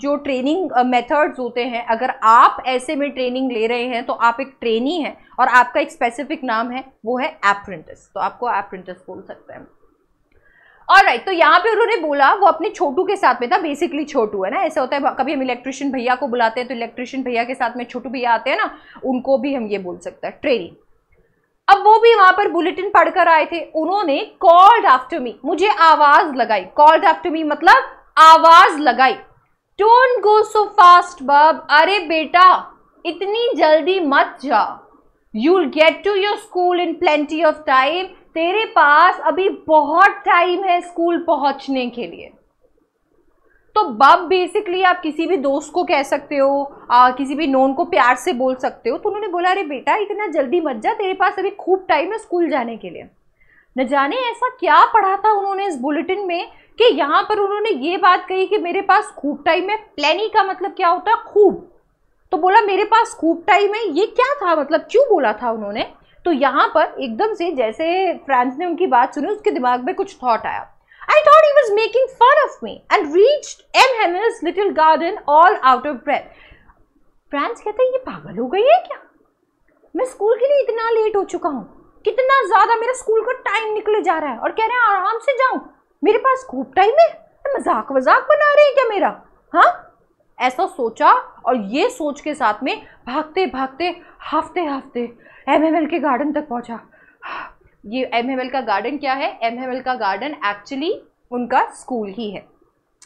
जो ट्रेनिंग मेथड्स होते हैं अगर आप ऐसे में ट्रेनिंग ले रहे हैं तो आप एक ट्रेनी हैं और आपका एक स्पेसिफिक नाम है वो है एप्रेंटिस तो आपको एप्रेंटिस बोल सकते हैं और right, तो यहाँ पे उन्होंने बोला वो अपने छोटू के साथ में था बेसिकली छोटू है ना ऐसा होता है कभी हम इलेक्ट्रिशियन भैया को बुलाते हैं तो इलेक्ट्रिशियन भैया के साथ में छोटू भैया आते हैं ना उनको भी हम ये बोल सकते हैं ट्रेनिंग अब वो भी वहां पर बुलेटिन पढ़कर आए थे उन्होंने कॉल्ड आफ्टर मी मुझे आवाज लगाई कॉल्ड आफ्टर मी मतलब आवाज लगाई डोंट गो सो फास्ट बब अरे बेटा इतनी जल्दी मत जा you'll get to your school in plenty of time तेरे पास अभी बहुत टाइम है स्कूल पहुंचने के लिए तो बब बेसिकली आप किसी भी दोस्त को कह सकते हो आ, किसी भी नोन को प्यार से बोल सकते हो तो उन्होंने बोला अरे बेटा इतना जल्दी मत जा तेरे पास अभी खूब टाइम है स्कूल जाने के लिए न जाने ऐसा क्या पढ़ा था उन्होंने इस बुलेटिन में कि यहाँ पर उन्होंने ये बात कही कि मेरे पास खूब टाइम है प्लानी का मतलब क्या होता है खूब तो बोला मेरे पास खूब टाइम है ये क्या था मतलब क्यों बोला था उन्होंने तो यहाँ पर एकदम से जैसे फ्रांस ने उनकी बात सुनी उसके दिमाग में कुछ थॉट आया I thought he was making fun of me and reached M. Hamill's little garden all out of breath. Franz कहते हैं ये पागल हो गई है क्या मैं स्कूल के लिए इतना लेट हो चुका हूँ कितना ज़्यादा मेरा स्कूल का टाइम निकले जा रहा है और कह रहे हैं आराम से जाऊँ मेरे पास खूब टाइम है मजाक वजाक बना रहे हैं क्या मेरा हाँ ऐसा सोचा और ये सोच के साथ में भागते भागते हफ्ते हफ्ते एम के गार्डन तक पहुंचा ये एम का गार्डन क्या है एम का गार्डन एक्चुअली उनका स्कूल ही है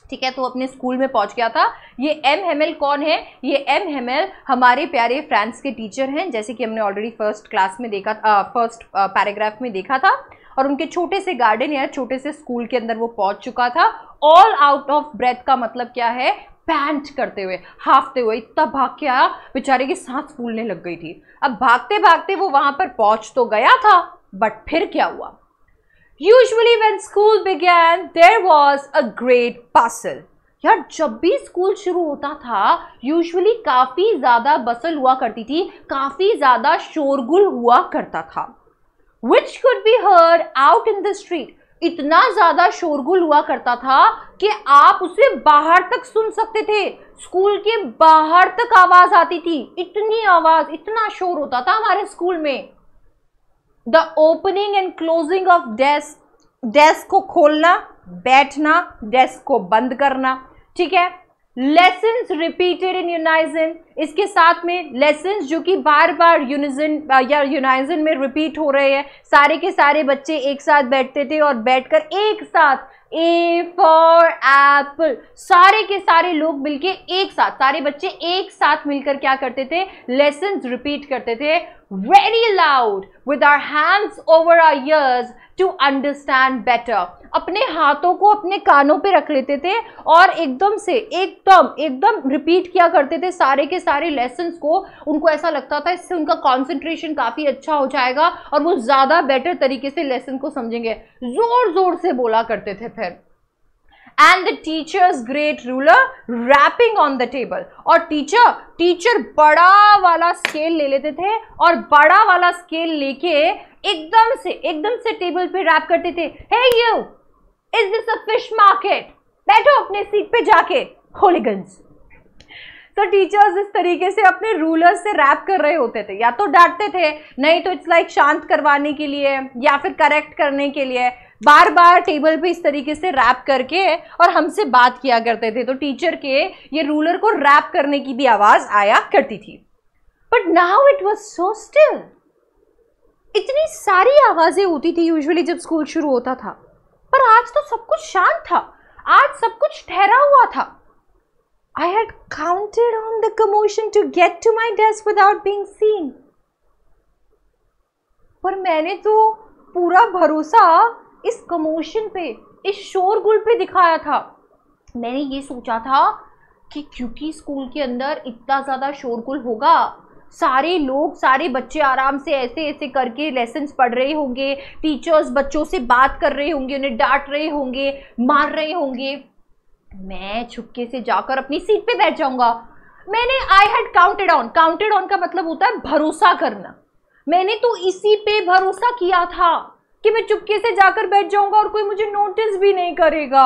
ठीक है तो अपने स्कूल में पहुंच गया था ये एम हेमल कौन है ये एम हेमल हमारे प्यारे फ्रांस के टीचर हैं जैसे कि हमने ऑलरेडी फर्स्ट क्लास में देखा फर्स्ट पैराग्राफ में देखा था और उनके छोटे से गार्डन या छोटे से स्कूल के अंदर वो पहुंच चुका था ऑल आउट ऑफ ब्रेथ का मतलब क्या है पैंट करते हुए हाफते हुए इतना भाग के आया बेचारे की सांस फूलने लग गई थी अब भागते भागते वो वहां पर पहुंच तो गया था बट फिर क्या हुआ usually when school began there was a great bustle यार जब भी स्कूल शुरू होता था यूजली काफ़ी ज़्यादा बसल हुआ करती थी काफ़ी ज़्यादा शोरगुल हुआ करता था which could be heard out in the street इतना ज़्यादा शोरगुल हुआ करता था कि आप उसे बाहर तक सुन सकते थे स्कूल के बाहर तक आवाज़ आती थी इतनी आवाज़ इतना शोर होता था हमारे स्कूल में the opening and closing of desk desk को खोलना बैठना डेस्क को बंद करना ठीक है लेसन रिपीटेड इन यूनाइजन इसके साथ में लेसन जो कि बार बार यूनिजन या यूनाइजन में रिपीट हो रहे हैं सारे के सारे बच्चे एक साथ बैठते थे और बैठकर एक साथ ए फॉर एप्पल सारे के सारे लोग मिलके एक साथ सारे बच्चे एक साथ मिलकर क्या करते थे लेसन रिपीट करते थे very loud with our hands over our ears to understand better अपने हाथों को अपने कानों पे रख लेते थे और एकदम से एकदम एकदम रिपीट किया करते थे सारे के सारे लेसन को उनको ऐसा लगता था इससे उनका कॉन्सेंट्रेशन काफ़ी अच्छा हो जाएगा और वो ज़्यादा बेटर तरीके से लेसन को समझेंगे ज़ोर ज़ोर से बोला करते थे फिर and the teacher's great ruler rapping on the table और टीचर टीचर बड़ा वाला स्केल ले लेते थे और बड़ा वाला स्केल लेके एकदम से एकदम से टेबल पे रैप करते थे hey you, is this a fish market? बैठो अपने सीट पे जाके होलीगंज तो टीचर्स इस तरीके से अपने रूलर्स से रैप कर रहे होते थे या तो डांटते थे नहीं तो इट्स लाइक शांत करवाने के लिए या फिर करेक्ट करने के लिए बार बार टेबल पे इस तरीके से रैप करके और हमसे बात किया करते थे तो टीचर के ये रूलर को रैप करने की भी आवाज आया करती थी but now it was so still इतनी सारी आवाजें होती थी यूजुअली जब स्कूल शुरू होता था पर आज तो सब कुछ शांत था आज सब कुछ ठहरा हुआ था I had counted on the commotion to get to my desk without being seen पर मैंने तो पूरा भरोसा इस कमोशन पे इस शोरगुल पे दिखाया था मैंने ये सोचा था कि क्योंकि स्कूल के अंदर इतना ज़्यादा शोरगुल होगा सारे लोग सारे बच्चे आराम से ऐसे ऐसे करके लेसन पढ़ रहे होंगे टीचर्स बच्चों से बात कर रहे होंगे उन्हें डांट रहे होंगे मार रहे होंगे मैं छुपके से जाकर अपनी सीट पे बैठ जाऊंगा मैंने I had counted on counted on का मतलब होता है भरोसा करना मैंने तो इसी पे भरोसा किया था कि मैं चुपके से जाकर बैठ जाऊंगा और कोई मुझे नोटिस भी नहीं करेगा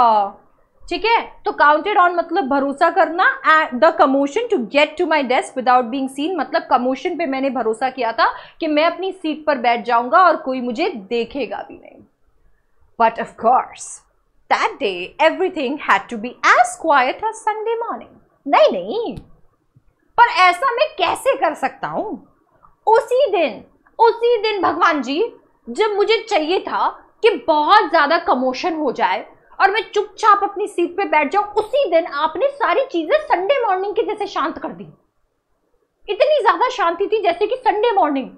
ठीक है तो काउंटेड ऑन मतलब भरोसा करना and the commotion to get to my desk without being seen मतलब कमोशन पे मैंने भरोसा किया था कि मैं अपनी सीट पर बैठ जाऊंगा और कोई मुझे देखेगा भी नहीं but of course that day everything had to be as quiet as Sunday morning नहीं नहीं पर ऐसा मैं कैसे कर सकता हूं उसी दिन उसी दिन भगवान जी जब मुझे चाहिए था कि बहुत ज्यादा कमोशन हो जाए और मैं चुपचाप अपनी सीट पे बैठ जाऊं उसी दिन आपने सारी चीजें संडे मॉर्निंग की जैसे शांत कर दी इतनी ज्यादा शांति थी जैसे कि संडे मॉर्निंग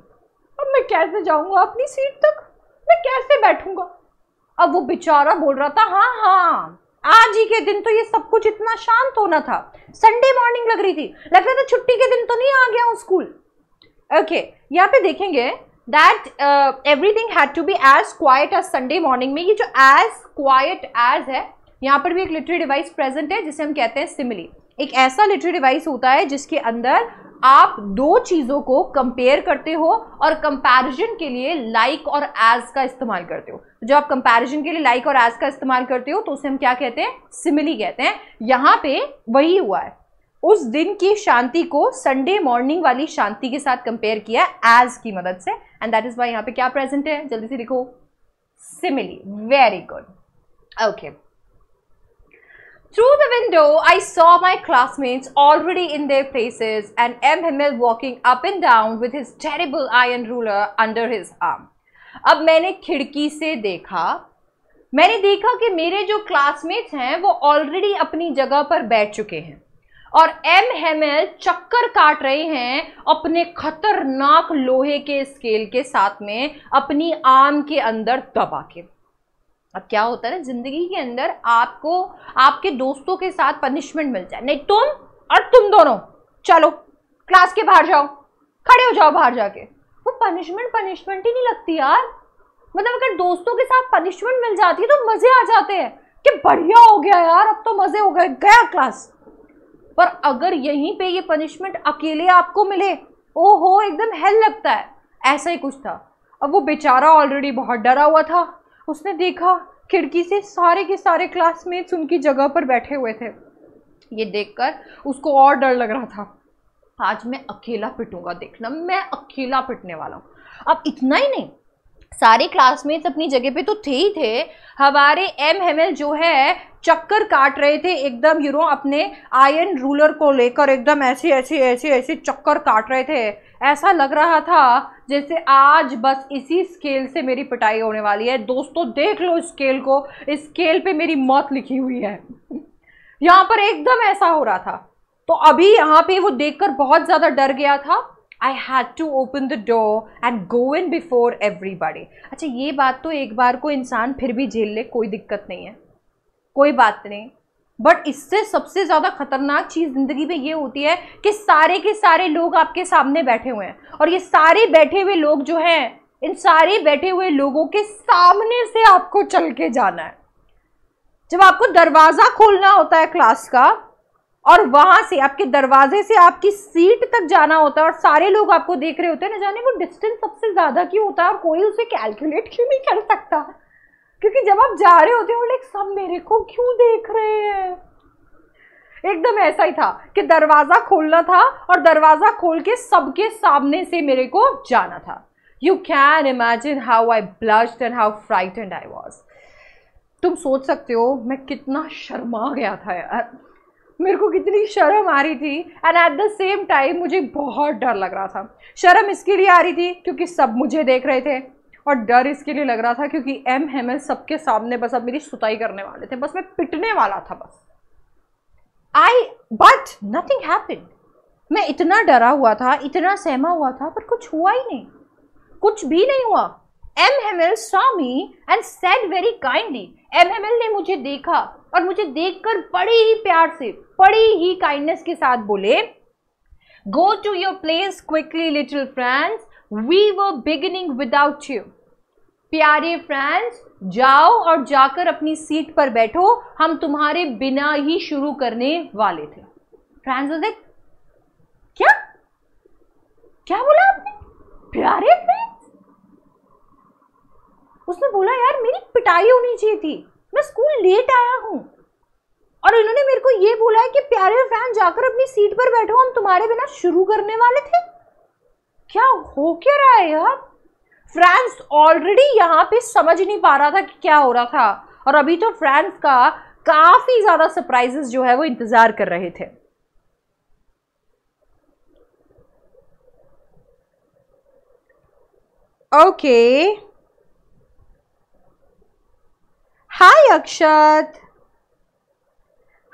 अब मैं कैसे जाऊंगा अपनी सीट तक मैं कैसे बैठूंगा अब वो बेचारा बोल रहा था हाँ हाँ आज ही के दिन तो ये सब कुछ इतना शांत होना था संडे मॉर्निंग लग रही थी लग रहा था छुट्टी के दिन तो नहीं आ गया हूं स्कूल ओके okay, यहाँ पे देखेंगे that everything had to be as quiet as Sunday morning में ये जो एज क्वाइट एज है यहाँ पर भी एक लिटरी डिवाइस प्रेजेंट है जिसे हम कहते हैं सिमिली एक ऐसा लिटरी डिवाइस होता है जिसके अंदर आप दो चीज़ों को कंपेयर करते हो और कंपैरिजन के लिए लाइक like और एज का इस्तेमाल करते हो तो जब आप कंपैरिजन के लिए लाइक like और एज का इस्तेमाल करते हो तो उसे हम क्या कहते हैं सिमिली कहते हैं यहाँ पे वही हुआ है उस दिन की शांति को संडे मॉर्निंग वाली शांति के साथ कंपेयर किया एज की मदद से एंड दैट इज वाई यहाँ पे क्या प्रेजेंट है जल्दी से लिखो simile very good okay Through the window, I saw my classmates already in their places and M. Himmel walking up and down with his terrible iron ruler under his arm. अब मैंने खिड़की से देखा मैंने देखा कि मेरे जो क्लासमेट्स हैं वो ऑलरेडी अपनी जगह पर बैठ चुके हैं और एम हेमल चक्कर काट रहे हैं अपने खतरनाक लोहे के स्केल के साथ में अपनी आम के अंदर दबा के अब क्या होता है ना जिंदगी के अंदर आपको आपके दोस्तों के साथ पनिशमेंट मिल जाए नहीं तुम और तुम दोनों चलो क्लास के बाहर जाओ खड़े हो जाओ बाहर जाके वो पनिशमेंट पनिशमेंट ही नहीं लगती यार मतलब अगर दोस्तों के साथ पनिशमेंट मिल जाती है तो मजे आ जाते हैं कि बढ़िया हो गया यार अब तो मजे हो गए गया क्लास पर अगर यहीं पे ये पनिशमेंट अकेले आपको मिले हो एकदम हेल लगता है ऐसा ही कुछ था अब वो बेचारा ऑलरेडी बहुत डरा हुआ था उसने देखा खिड़की से सारे के सारे क्लासमेट्स उनकी जगह पर बैठे हुए थे ये देखकर उसको और डर लग रहा था आज मैं अकेला पिटूंगा देखना मैं अकेला पिटने वाला हूँ अब इतना ही नहीं सारे क्लासमेट्स अपनी जगह पे तो थे ही थे हमारे एम एम जो है चक्कर काट रहे थे एकदम यूरो अपने आयरन रूलर को लेकर एकदम ऐसे ऐसे ऐसे ऐसे चक्कर काट रहे थे ऐसा लग रहा था जैसे आज बस इसी स्केल से मेरी पिटाई होने वाली है दोस्तों देख लो इस स्केल को इस स्केल पे मेरी मौत लिखी हुई है यहाँ पर एकदम ऐसा हो रहा था तो अभी यहाँ पे वो देखकर बहुत ज़्यादा डर गया था I had to open the door and go in before everybody. अच्छा ये बात तो एक बार को इंसान फिर भी झेल ले कोई दिक्कत नहीं है कोई बात नहीं बट इससे सबसे ज़्यादा खतरनाक चीज़ ज़िंदगी में ये होती है कि सारे के सारे लोग आपके सामने बैठे हुए हैं और ये सारे बैठे हुए लोग जो हैं इन सारे बैठे हुए लोगों के सामने से आपको चल के जाना है जब आपको दरवाज़ा खोलना होता है क्लास का और वहां से आपके दरवाजे से आपकी सीट तक जाना होता है और सारे लोग आपको देख रहे होते हैं ना जाने वो डिस्टेंस सबसे ज्यादा क्यों होता है और कोई उसे कैलकुलेट क्यों नहीं कर सकता क्योंकि जब आप जा रहे होते हो लाइक सब मेरे को क्यों देख रहे हैं एकदम ऐसा ही था कि दरवाजा खोलना था और दरवाजा खोल के सबके सामने से मेरे को जाना था you can imagine how I blush and how fright and I was तुम सोच सकते हो मैं कितना शर्मा गया था यार मेरे को कितनी शर्म आ रही थी and at the same time मुझे बहुत डर लग रहा था शर्म इसके लिए आ रही थी क्योंकि सब मुझे देख रहे थे और डर इसके लिए लग रहा था क्योंकि एम एल सबके सामने बस अब मेरी सुताई करने वाले थे बस मैं पिटने वाला था बस आई बट नथिंग हैपन मैं इतना डरा हुआ था इतना सहमा हुआ था पर कुछ हुआ ही नहीं कुछ भी नहीं हुआ M Hamel saw me and said very kindly M M L ने मुझे देखा और मुझे देखकर बड़े ही प्यार से बड़ी ही काइंडनेस के साथ बोले go to your place quickly little friends we were beginning without you प्यारे फ्रेंड्स जाओ और जाकर अपनी सीट पर बैठो हम तुम्हारे बिना ही शुरू करने वाले थे फ्रेंड्स क्या क्या बोला आपने प्यारे फ्रेंड्स उसने बोला यार मेरी पिटाई होनी चाहिए थी मैं स्कूल लेट आया हूँ और इन्होंने मेरे को ये बोला है कि प्यारे फैन जाकर अपनी सीट पर बैठो हम तुम्हारे बिना शुरू करने वाले थे क्या हो क्या रहा है यार फ्रांस ऑलरेडी यहाँ पे समझ नहीं पा रहा था कि क्या हो रहा था और अभी तो फ्रांस का काफी ज्यादा सरप्राइजेस जो है वो इंतजार कर रहे थे okay okay. Hi Akshat.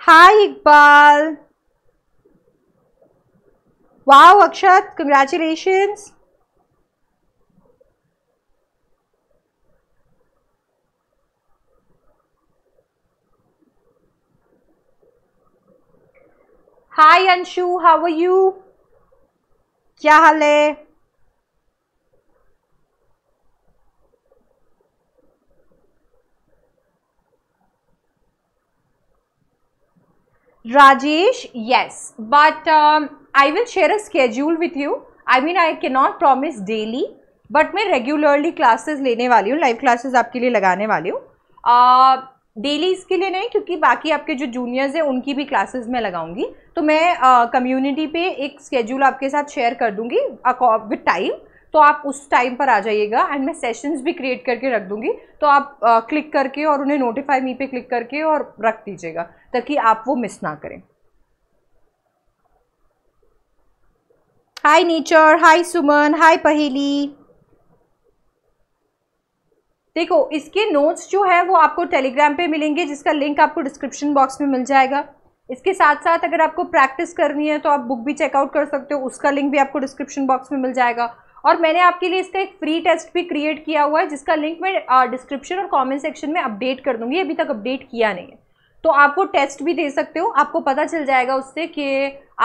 Hi Iqbal. Wow Akshat, congratulations. Hi Anshu, how are you? क्या हाल है Rajesh, yes, but um, I will share a schedule with you. I mean, I cannot promise daily, but मैं regularly classes लेने वाली हूँ live classes आपके लिए लगाने वाली हूँ uh, daily इसके लिए नहीं क्योंकि बाकी आपके जो juniors हैं उनकी भी classes मैं लगाऊंगी तो मैं uh, community पे एक schedule आपके साथ share कर दूँगी with time तो आप उस टाइम पर आ जाइएगा एंड मैं सेशंस भी क्रिएट करके रख दूंगी तो आप आ, क्लिक करके और उन्हें नोटिफाई मी पे क्लिक करके और रख दीजिएगा ताकि आप वो मिस ना करें हाय नेचर हाय सुमन हाय पहेली देखो इसके नोट्स जो है वो आपको टेलीग्राम पे मिलेंगे जिसका लिंक आपको डिस्क्रिप्शन बॉक्स में मिल जाएगा इसके साथ साथ अगर आपको प्रैक्टिस करनी है तो आप बुक भी चेकआउट कर सकते हो उसका लिंक भी आपको डिस्क्रिप्शन बॉक्स में मिल जाएगा और मैंने आपके लिए इसका एक फ्री टेस्ट भी क्रिएट किया हुआ है जिसका लिंक मैं डिस्क्रिप्शन और कमेंट सेक्शन में अपडेट कर दूंगी अभी तक अपडेट किया नहीं है तो आपको टेस्ट भी दे सकते हो आपको पता चल जाएगा उससे कि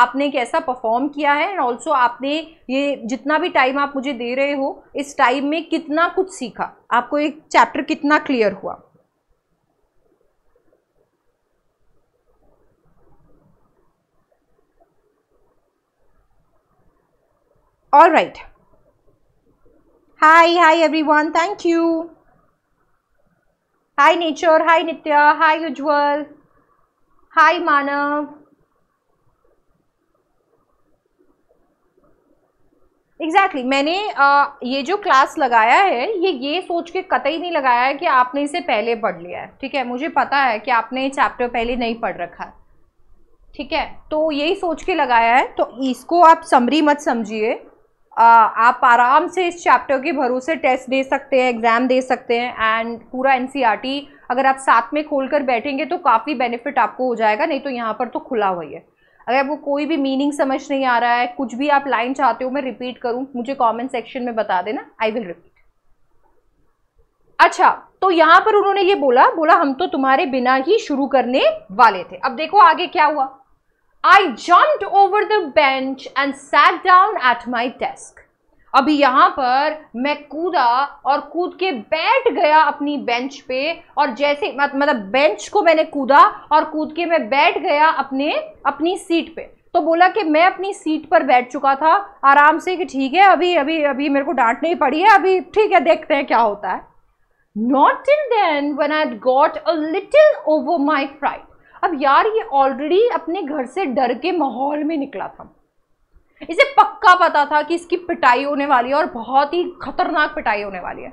आपने कैसा परफॉर्म किया है एंड ऑल्सो आपने ये जितना भी टाइम आप मुझे दे रहे हो इस टाइम में कितना कुछ सीखा आपको एक चैप्टर कितना क्लियर हुआ all right hi hi everyone thank you hi नेचर hi Nitya hi Ujjwal hi Manav exactly exactly. मैंने आ, ये जो क्लास लगाया है ये ये सोच के कतई नहीं लगाया है कि आपने इसे पहले पढ़ लिया है ठीक है मुझे पता है कि आपने चैप्टर पहले नहीं पढ़ रखा है ठीक है तो यही सोच के लगाया है तो इसको आप समरी मत समझिए आप आराम से इस चैप्टर के भरोसे टेस्ट दे सकते हैं एग्ज़ाम दे सकते हैं एंड पूरा एन e अगर आप साथ में खोल कर बैठेंगे तो काफ़ी बेनिफिट आपको हो जाएगा नहीं तो यहाँ पर तो खुला हुआ है अगर आपको कोई भी मीनिंग समझ नहीं आ रहा है कुछ भी आप लाइन चाहते हो मैं रिपीट करूँ मुझे कॉमेंट सेक्शन में बता देना आई विल रिपीट अच्छा तो यहाँ पर उन्होंने ये बोला बोला हम तो तुम्हारे बिना ही शुरू करने वाले थे अब देखो आगे क्या हुआ I jumped over the bench and sat down at my desk अभी यहां पर मैं कूदा और कूद के बैठ गया अपनी बेंच पे और जैसे मतलब बेंच को मैंने कूदा और कूद के मैं बैठ गया अपने अपनी सीट पे तो बोला कि मैं अपनी सीट पर बैठ चुका था आराम से कि ठीक है अभी अभी अभी मेरे को डांट नहीं पड़ी है अभी ठीक है देखते हैं क्या होता है not in then when I got a little over my fright अब यार ये ऑलरेडी अपने घर से डर के माहौल में निकला था इसे पक्का पता था कि इसकी पिटाई होने वाली है और बहुत ही खतरनाक पिटाई होने वाली है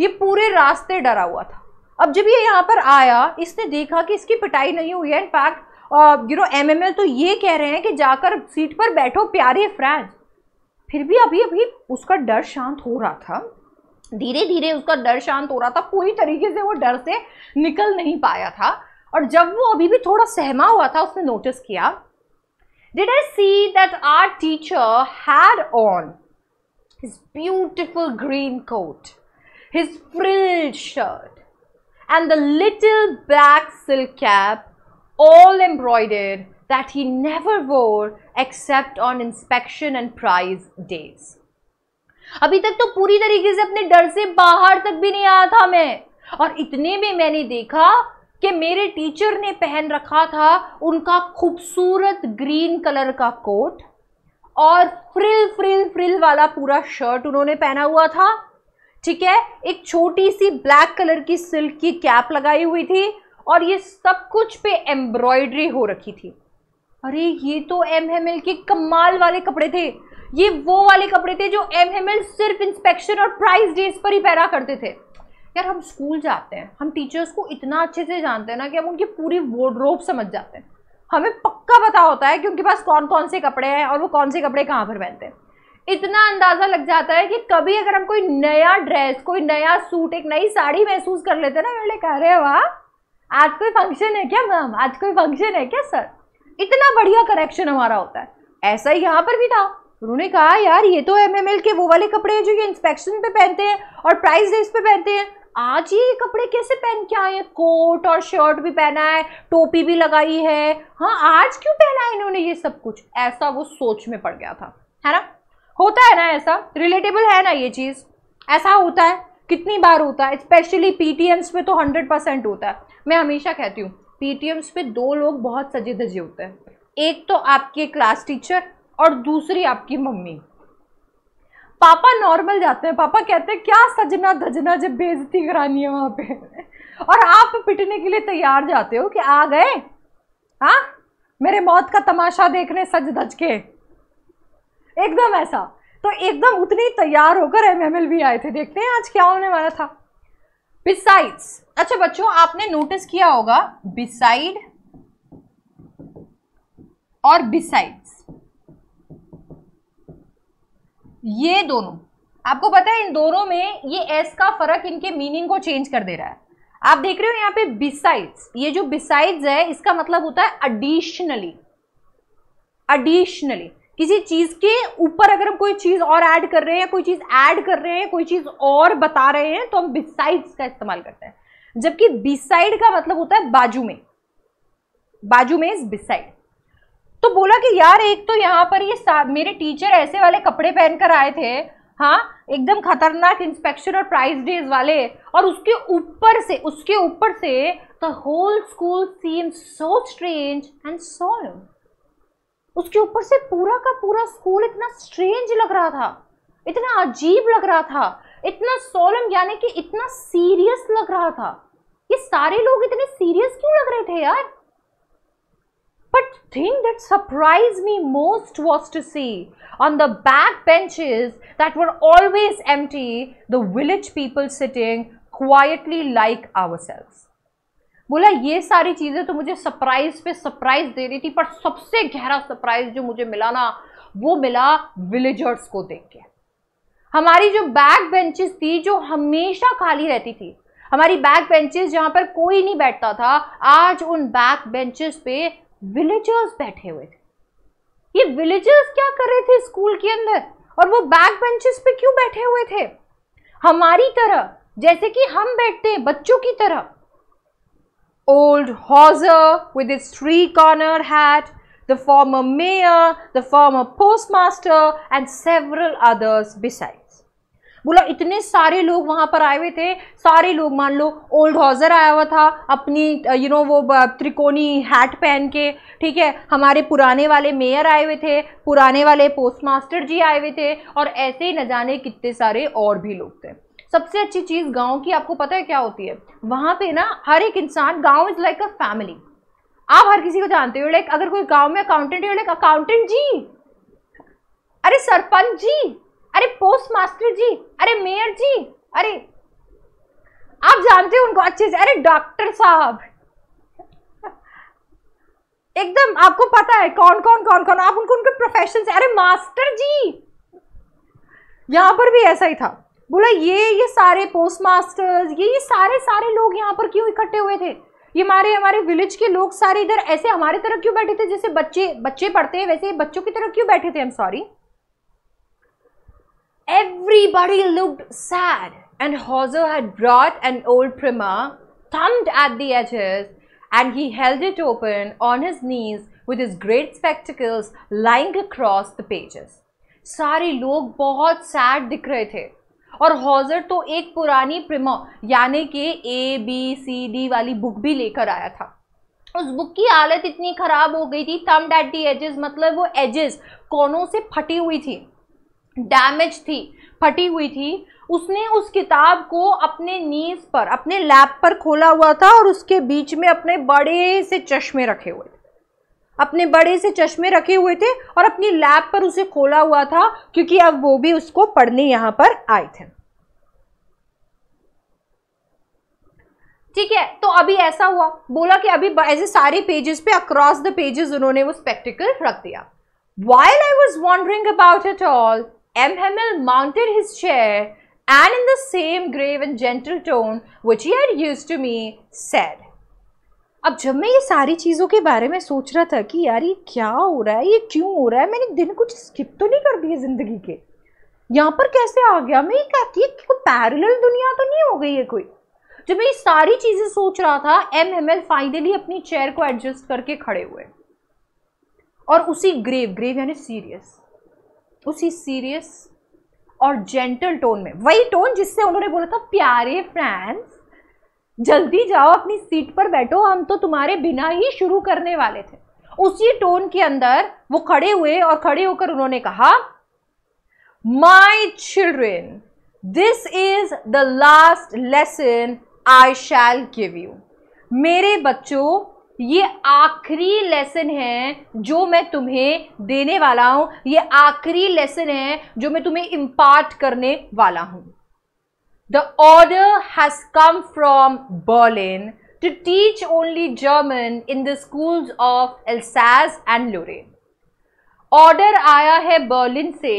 ये पूरे रास्ते डरा हुआ था अब जब ये यहाँ पर आया इसने देखा कि इसकी पिटाई नहीं हुई है इनफैक्ट यू नो एमएमएल तो ये कह रहे हैं कि जाकर सीट पर बैठो प्यारे फ्रेंड फिर भी अभी अभी उसका डर शांत हो रहा था धीरे धीरे उसका डर शांत हो रहा था पूरी तरीके से वो डर से निकल नहीं पाया था और जब वो अभी भी थोड़ा सहमा हुआ था उसने नोटिस किया did I see that our teacher had on his beautiful green coat his frill shirt and the little black silk cap all embroidered that he never wore except on inspection and prize days अभी तक तो पूरी तरीके से अपने डर से बाहर तक भी नहीं आया था मैं और इतने में मैंने देखा कि मेरे टीचर ने पहन रखा था उनका खूबसूरत ग्रीन कलर का कोट और फ्रिल फ्रिल फ्रिल वाला पूरा शर्ट उन्होंने पहना हुआ था ठीक है एक छोटी सी ब्लैक कलर की सिल्क की कैप लगाई हुई थी और ये सब कुछ पे एम्ब्रॉयडरी हो रखी थी अरे ये तो एम एम एल के कमाल वाले कपड़े थे ये वो वाले कपड़े थे जो एम एम एल सिर्फ इंस्पेक्शन और प्राइस डेज पर ही पहना करते थे यार हम स्कूल जाते हैं हम टीचर्स को इतना अच्छे से जानते हैं ना कि हम उनकी पूरी वार्ड्रोब समझ जाते हैं हमें पक्का पता होता है कि उनके पास कौन कौन से कपड़े हैं और वो कौन से कपड़े कहाँ पर पहनते हैं इतना अंदाज़ा लग जाता है कि कभी अगर हम कोई नया ड्रेस कोई नया सूट एक नई साड़ी महसूस कर लेते हैं ना मेरे कह रहे वाह आज कोई फंक्शन है क्या मैम आज कोई फंक्शन है क्या सर इतना बढ़िया करेक्शन हमारा होता है ऐसा ही यहाँ पर भी था उन्होंने कहा यार ये तो एम के वो वाले कपड़े हैं जो ये इंस्पेक्शन पे पहनते हैं और प्राइस रेस पे पहनते हैं आज ये कपड़े कैसे पहन के आए हैं कोट और शर्ट भी पहना है टोपी भी लगाई है हाँ आज क्यों पहना है इन्होंने ये सब कुछ ऐसा वो सोच में पड़ गया था है ना होता है ना ऐसा रिलेटेबल है ना ये चीज़ ऐसा होता है कितनी बार होता है स्पेशली पीटीएम्स में तो हंड्रेड परसेंट होता है मैं हमेशा कहती हूँ पीटीएम्स में दो लोग बहुत सजे धजे होते हैं एक तो आपके क्लास टीचर और दूसरी आपकी मम्मी पापा नॉर्मल जाते हैं पापा कहते हैं क्या सजना धजना जब बेजती करानी है वहां पे और आप पिटने के लिए तैयार जाते हो कि आ गए हा? मेरे मौत का तमाशा देखने सज धज के एकदम ऐसा तो एकदम उतनी तैयार होकर एम एम एल भी आए थे देखते हैं आज क्या होने वाला था बिसाइड्स अच्छा बच्चों आपने नोटिस किया होगा बिसाइड और बिसाइड्स ये दोनों आपको पता है इन दोनों में ये एस का फर्क इनके मीनिंग को चेंज कर दे रहा है आप देख रहे हो यहाँ पे बिसाइड्स ये जो बिसाइड्स है इसका मतलब होता है अडिशनली अडिशनली किसी चीज के ऊपर अगर हम कोई चीज और ऐड कर रहे हैं कोई चीज ऐड कर रहे हैं कोई चीज और बता रहे हैं तो हम बिसाइड्स का इस्तेमाल करते हैं जबकि बिसाइड का मतलब होता है बाजू में बाजू में इज बिसाइड तो बोला कि यार एक तो यहाँ पर ये मेरे टीचर ऐसे वाले कपड़े पहन कर आए थे हाँ एकदम खतरनाक इंस्पेक्शन और प्राइज डेज वाले और उसके ऊपर से उसके ऊपर से the whole school seem so strange and solemn उसके ऊपर से पूरा का पूरा स्कूल इतना स्ट्रेंज लग रहा था इतना अजीब लग रहा था इतना सोलम यानी कि इतना सीरियस लग रहा था ये सारे लोग इतने सीरियस क्यों लग रहे थे यार But thing that surprised me most was to see on the back benches that were always empty, the village people sitting quietly like ourselves. बोला ये सारी चीज़ें तो मुझे सरप्राइज पे सरप्राइज दे रही थी पर सबसे गहरा सरप्राइज जो मुझे मिला ना वो मिला विलेजर्स को देख के हमारी जो बैक बेंचेस थी जो हमेशा खाली रहती थी हमारी बैक बेंचेस जहां पर कोई नहीं बैठता था आज उन बैक बेंचेस पे विलेजर्स बैठे हुए थे ये विलेजर्स क्या कर रहे थे स्कूल के अंदर और वो बैक बेंचेस पे क्यों बैठे हुए थे हमारी तरह जैसे कि हम बैठते हैं बच्चों की तरह old Hauser with its three corner hat former mayor the former post master and several others beside बोला इतने सारे लोग वहाँ पर आए हुए थे सारे लोग मान लो ओल्ड हॉजर आया हुआ था अपनी यू नो वो त्रिकोणी हैट पहन के ठीक है हमारे पुराने वाले मेयर आए हुए थे पुराने वाले पोस्ट मास्टर जी आए हुए थे और ऐसे ही न जाने कितने सारे और भी लोग थे सबसे अच्छी चीज़ गांव की आपको पता है क्या होती है वहाँ पे ना हर एक इंसान गांव इज़ लाइक अ फैमिली आप हर किसी को जानते हो लाइक अगर कोई गांव में अकाउंटेंट है लाइक अकाउंटेंट जी अरे सरपंच जी अरे पोस्ट मास्टर जी अरे मेयर जी अरे आप जानते हो उनको अच्छे से अरे डॉक्टर साहब एकदम आपको पता है कौन कौन कौन कौन आप उनको उनके प्रोफेशन से अरे मास्टर जी यहाँ पर भी ऐसा ही था बोला ये ये सारे पोस्ट मास्टर्स ये ये सारे सारे लोग यहाँ पर क्यों इकट्ठे हुए थे ये हमारे हमारे विलेज के लोग सारे इधर ऐसे हमारे तरह क्यों बैठे थे जैसे बच्चे बच्चे पढ़ते हैं वैसे बच्चों की तरह क्यों बैठे थे I am sorry Everybody looked sad, and Hauser had brought an old primer, thumbed at the edges, and he held it open on his knees with his great spectacles lying across the pages. Sari लोग बहुत sad दिख रहे थे और हॉजर तो एक पुरानी primer यानी कि ए बी सी डी वाली बुक भी लेकर आया था उस बुक की हालत इतनी ख़राब हो गई थी थम्ड एट दी एजेस मतलब वो एजेस कोनों से फटी हुई थी डैमेज थी फटी हुई थी उसने उस किताब को अपने नीज पर अपने लैप पर खोला हुआ था और उसके बीच में अपने बड़े से चश्मे रखे हुए थे अपने बड़े से चश्मे रखे हुए थे और अपनी लैब पर उसे खोला हुआ था क्योंकि अब वो भी उसको पढ़ने यहां पर आए थे ठीक है तो अभी ऐसा हुआ बोला कि अभी ऐसे सारे पेजेस पे अक्रॉस द पेजेस उन्होंने वो स्पेक्टिकल रख दिया while I was wondering about it all M. Hemel mounted his chair and in the same grave and gentle tone which he had used to me said अब जब मैं ये सारी चीज़ों के बारे में सोच रहा था कि यार ये क्या हो रहा है ये क्यों हो रहा है मैंने दिन कुछ स्किप तो नहीं कर दिए ज़िंदगी के यहाँ पर कैसे आ गया मैं ये कहती है कि कोई पैरेलल दुनिया तो नहीं हो गई है कोई जब मैं ये सारी चीज़ें सोच रहा था एम एम एल फाइनली अपनी चेयर को एडजस्ट करके खड़े हुए और उसी ग्रेव ग्रेव यानी सीरियस उसी सीरियस और जेंटल टोन में वही टोन जिससे उन्होंने बोला था प्यारे फ्रेंड्स जल्दी जाओ अपनी सीट पर बैठो हम तो तुम्हारे बिना ही शुरू करने वाले थे उसी टोन के अंदर वो खड़े हुए और खड़े होकर उन्होंने कहा my children this is the last lesson I shall give you मेरे बच्चों ये आखिरी लेसन है जो मैं तुम्हें देने वाला हूं ये आखिरी लेसन है जो मैं तुम्हें इम्पार्ट करने वाला हूं the order has come from Berlin to teach only German in the schools of Alsace and Lorraine order आया है बर्लिन से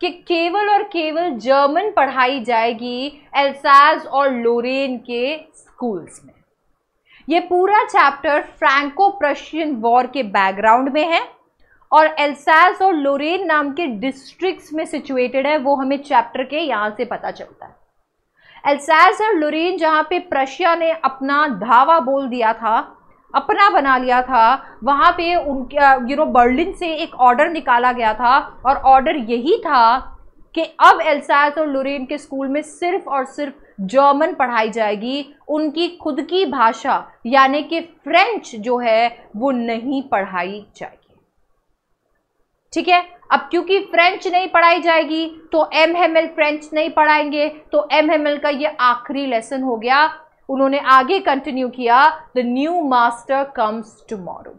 कि केवल और केवल जर्मन पढ़ाई जाएगी एलसैस और लोरेन के स्कूल्स में ये पूरा चैप्टर फ्रैंको प्रशियन वॉर के बैकग्राउंड में है और एल्सास और लोरेन नाम के डिस्ट्रिक्ट्स में सिचुएटेड है वो हमें चैप्टर के यहाँ से पता चलता है एल्सास और लोरेन जहाँ पे प्रशिया ने अपना धावा बोल दिया था अपना बना लिया था वहाँ पे उनके यू नो बर्लिन से एक ऑर्डर निकाला गया था और ऑर्डर यही था कि अब एल्सास और लोरेन के स्कूल में सिर्फ और सिर्फ जर्मन पढ़ाई जाएगी उनकी खुद की भाषा यानी कि फ्रेंच जो है वो नहीं पढ़ाई जाएगी ठीक है अब क्योंकि फ्रेंच नहीं पढ़ाई जाएगी तो एम हेमल फ्रेंच नहीं पढ़ाएंगे तो एम हेमल का ये आखिरी लेसन हो गया उन्होंने आगे कंटिन्यू किया the new master comes tomorrow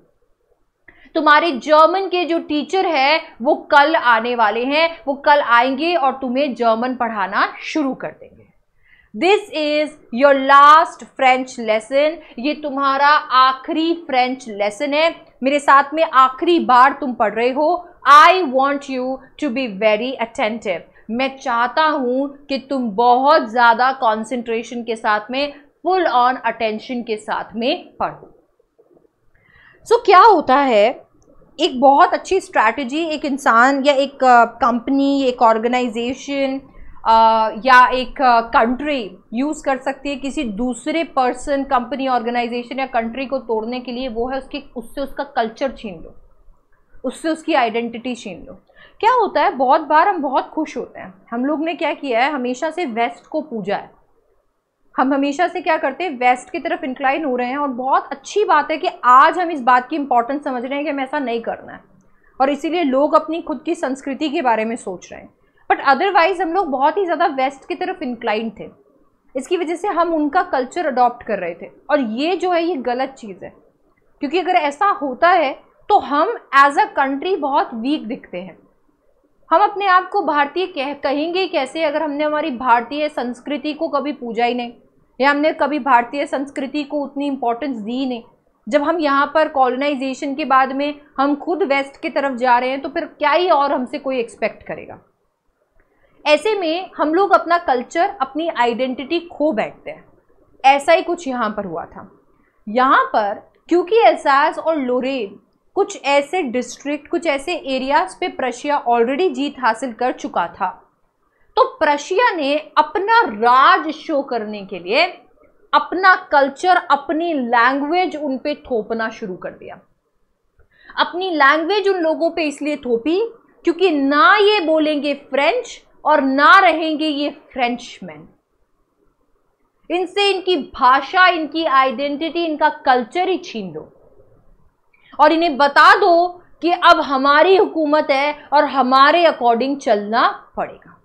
तुम्हारे जर्मन के जो टीचर है वो कल आने वाले हैं वो कल आएंगे और तुम्हें जर्मन पढ़ाना शुरू कर देंगे this is your last French lesson ये तुम्हारा आखिरी फ्रेंच लेसन है मेरे साथ में आखिरी बार तुम पढ़ रहे हो I want you to be very attentive मैं चाहता हूँ कि तुम बहुत ज़्यादा कॉन्सेंट्रेशन के साथ में फुल ऑन अटेंशन के साथ में पढ़ो सो so, क्या होता है एक बहुत अच्छी स्ट्रैटेजी एक इंसान या एक कंपनी uh, एक ऑर्गेनाइजेशन या एक कंट्री यूज़ कर सकती है किसी दूसरे पर्सन कंपनी ऑर्गेनाइजेशन या कंट्री को तोड़ने के लिए वो है उसकी उससे उसका कल्चर छीन लो उससे उसकी आइडेंटिटी छीन लो क्या होता है बहुत बार हम बहुत खुश होते हैं हम लोग ने क्या किया है हमेशा से वेस्ट को पूजा है हम हमेशा से क्या करते हैं वेस्ट की तरफ इंक्लाइन हो रहे हैं और बहुत अच्छी बात है कि आज हम इस बात की इंपॉर्टेंस समझ रहे हैं कि हमें ऐसा नहीं करना है और इसीलिए लोग अपनी खुद की संस्कृति के बारे में सोच रहे हैं बट अदरवाइज हम लोग बहुत ही ज़्यादा वेस्ट की तरफ इंक्लाइंड थे इसकी वजह से हम उनका कल्चर अडॉप्ट कर रहे थे और ये जो है ये गलत चीज़ है क्योंकि अगर ऐसा होता है तो हम एज अ कंट्री बहुत वीक दिखते हैं हम अपने आप को भारतीय कह कहेंगे कैसे अगर हमने हमारी भारतीय संस्कृति को कभी पूजा ही नहीं या हमने कभी भारतीय संस्कृति को उतनी इम्पोर्टेंस दी नहीं जब हम यहाँ पर कॉलोनाइजेशन के बाद में हम खुद वेस्ट की तरफ जा रहे हैं तो फिर क्या ही और हमसे कोई एक्सपेक्ट करेगा ऐसे में हम लोग अपना कल्चर अपनी आइडेंटिटी खो बैठते हैं ऐसा ही कुछ यहाँ पर हुआ था यहाँ पर क्योंकि एजाज और लोरेन कुछ ऐसे डिस्ट्रिक्ट कुछ ऐसे एरियाज पे प्रशिया ऑलरेडी जीत हासिल कर चुका था तो प्रशिया ने अपना राज शो करने के लिए अपना कल्चर अपनी लैंग्वेज उन पे थोपना शुरू कर दिया अपनी लैंग्वेज उन लोगों पे इसलिए थोपी क्योंकि ना ये बोलेंगे फ्रेंच और ना रहेंगे ये फ्रेंचमैन इनसे इनकी भाषा इनकी आइडेंटिटी इनका कल्चर ही छीन दो और इन्हें बता दो कि अब हमारी हुकूमत है और हमारे अकॉर्डिंग चलना पड़ेगा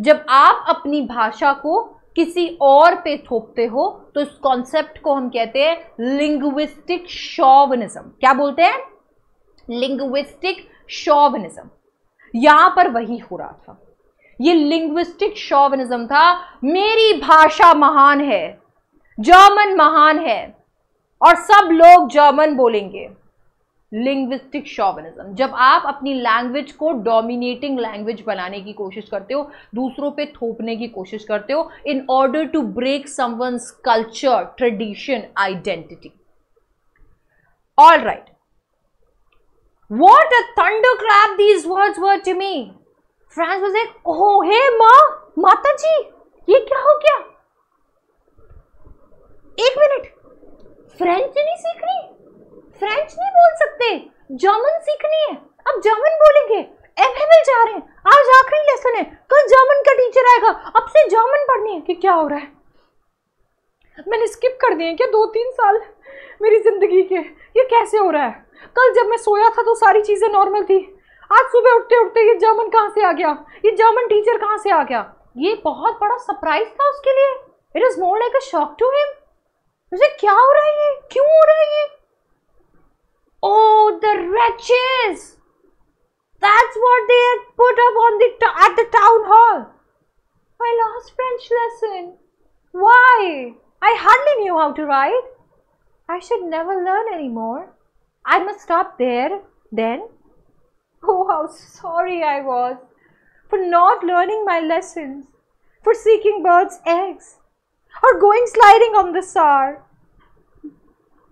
जब आप अपनी भाषा को किसी और पे थोपते हो तो इस कॉन्सेप्ट को हम कहते हैं लिंग्विस्टिक शोविनिज्म क्या बोलते हैं लिंग्विस्टिक शोविनिज्म यहां पर वही हो रहा था ये लिंग्विस्टिक शोविनिज्म था मेरी भाषा महान है जर्मन महान है और सब लोग जर्मन बोलेंगे लिंग्विस्टिक शोविनिज्म जब आप अपनी लैंग्वेज को डोमिनेटिंग लैंग्वेज बनाने की कोशिश करते हो दूसरों पे थोपने की कोशिश करते हो in order to break someone's culture tradition identity all right what a thunderclap these words were to me France was like ओ हे मां माता जी ये क्या हो गया एक मिनट फ्रेंच नहीं सीख रही फ्रेंच नहीं बोल सकते जर्मन सीखनी है अब जर्मन बोलेंगे एमएमएल जा रहे हैं आज आखिरी लेसन है कल जर्मन का टीचर आएगा अब से जर्मन पढ़नी है कि क्या हो रहा है मैंने स्किप कर दिए क्या दो तीन साल मेरी जिंदगी के ये कैसे हो रहा है कल जब मैं सोया था तो सारी चीज़ें नॉर्मल थी आज सुबह उठते उठते ये जर्मन कहाँ से आ गया ये जर्मन टीचर कहाँ से आ गया ये बहुत बड़ा सरप्राइज था उसके लिए it is more like a shock to him मुझे क्या हो रहा है ये क्यों हो रहा है ये oh the wretches That's what they had put up on the at the town hall. My last French lesson. Why? I hardly knew how to write. I should never learn anymore. I must stop there, then, Oh, how sorry I was for not learning my lessons, for seeking birds' eggs, or going sliding on the Sar.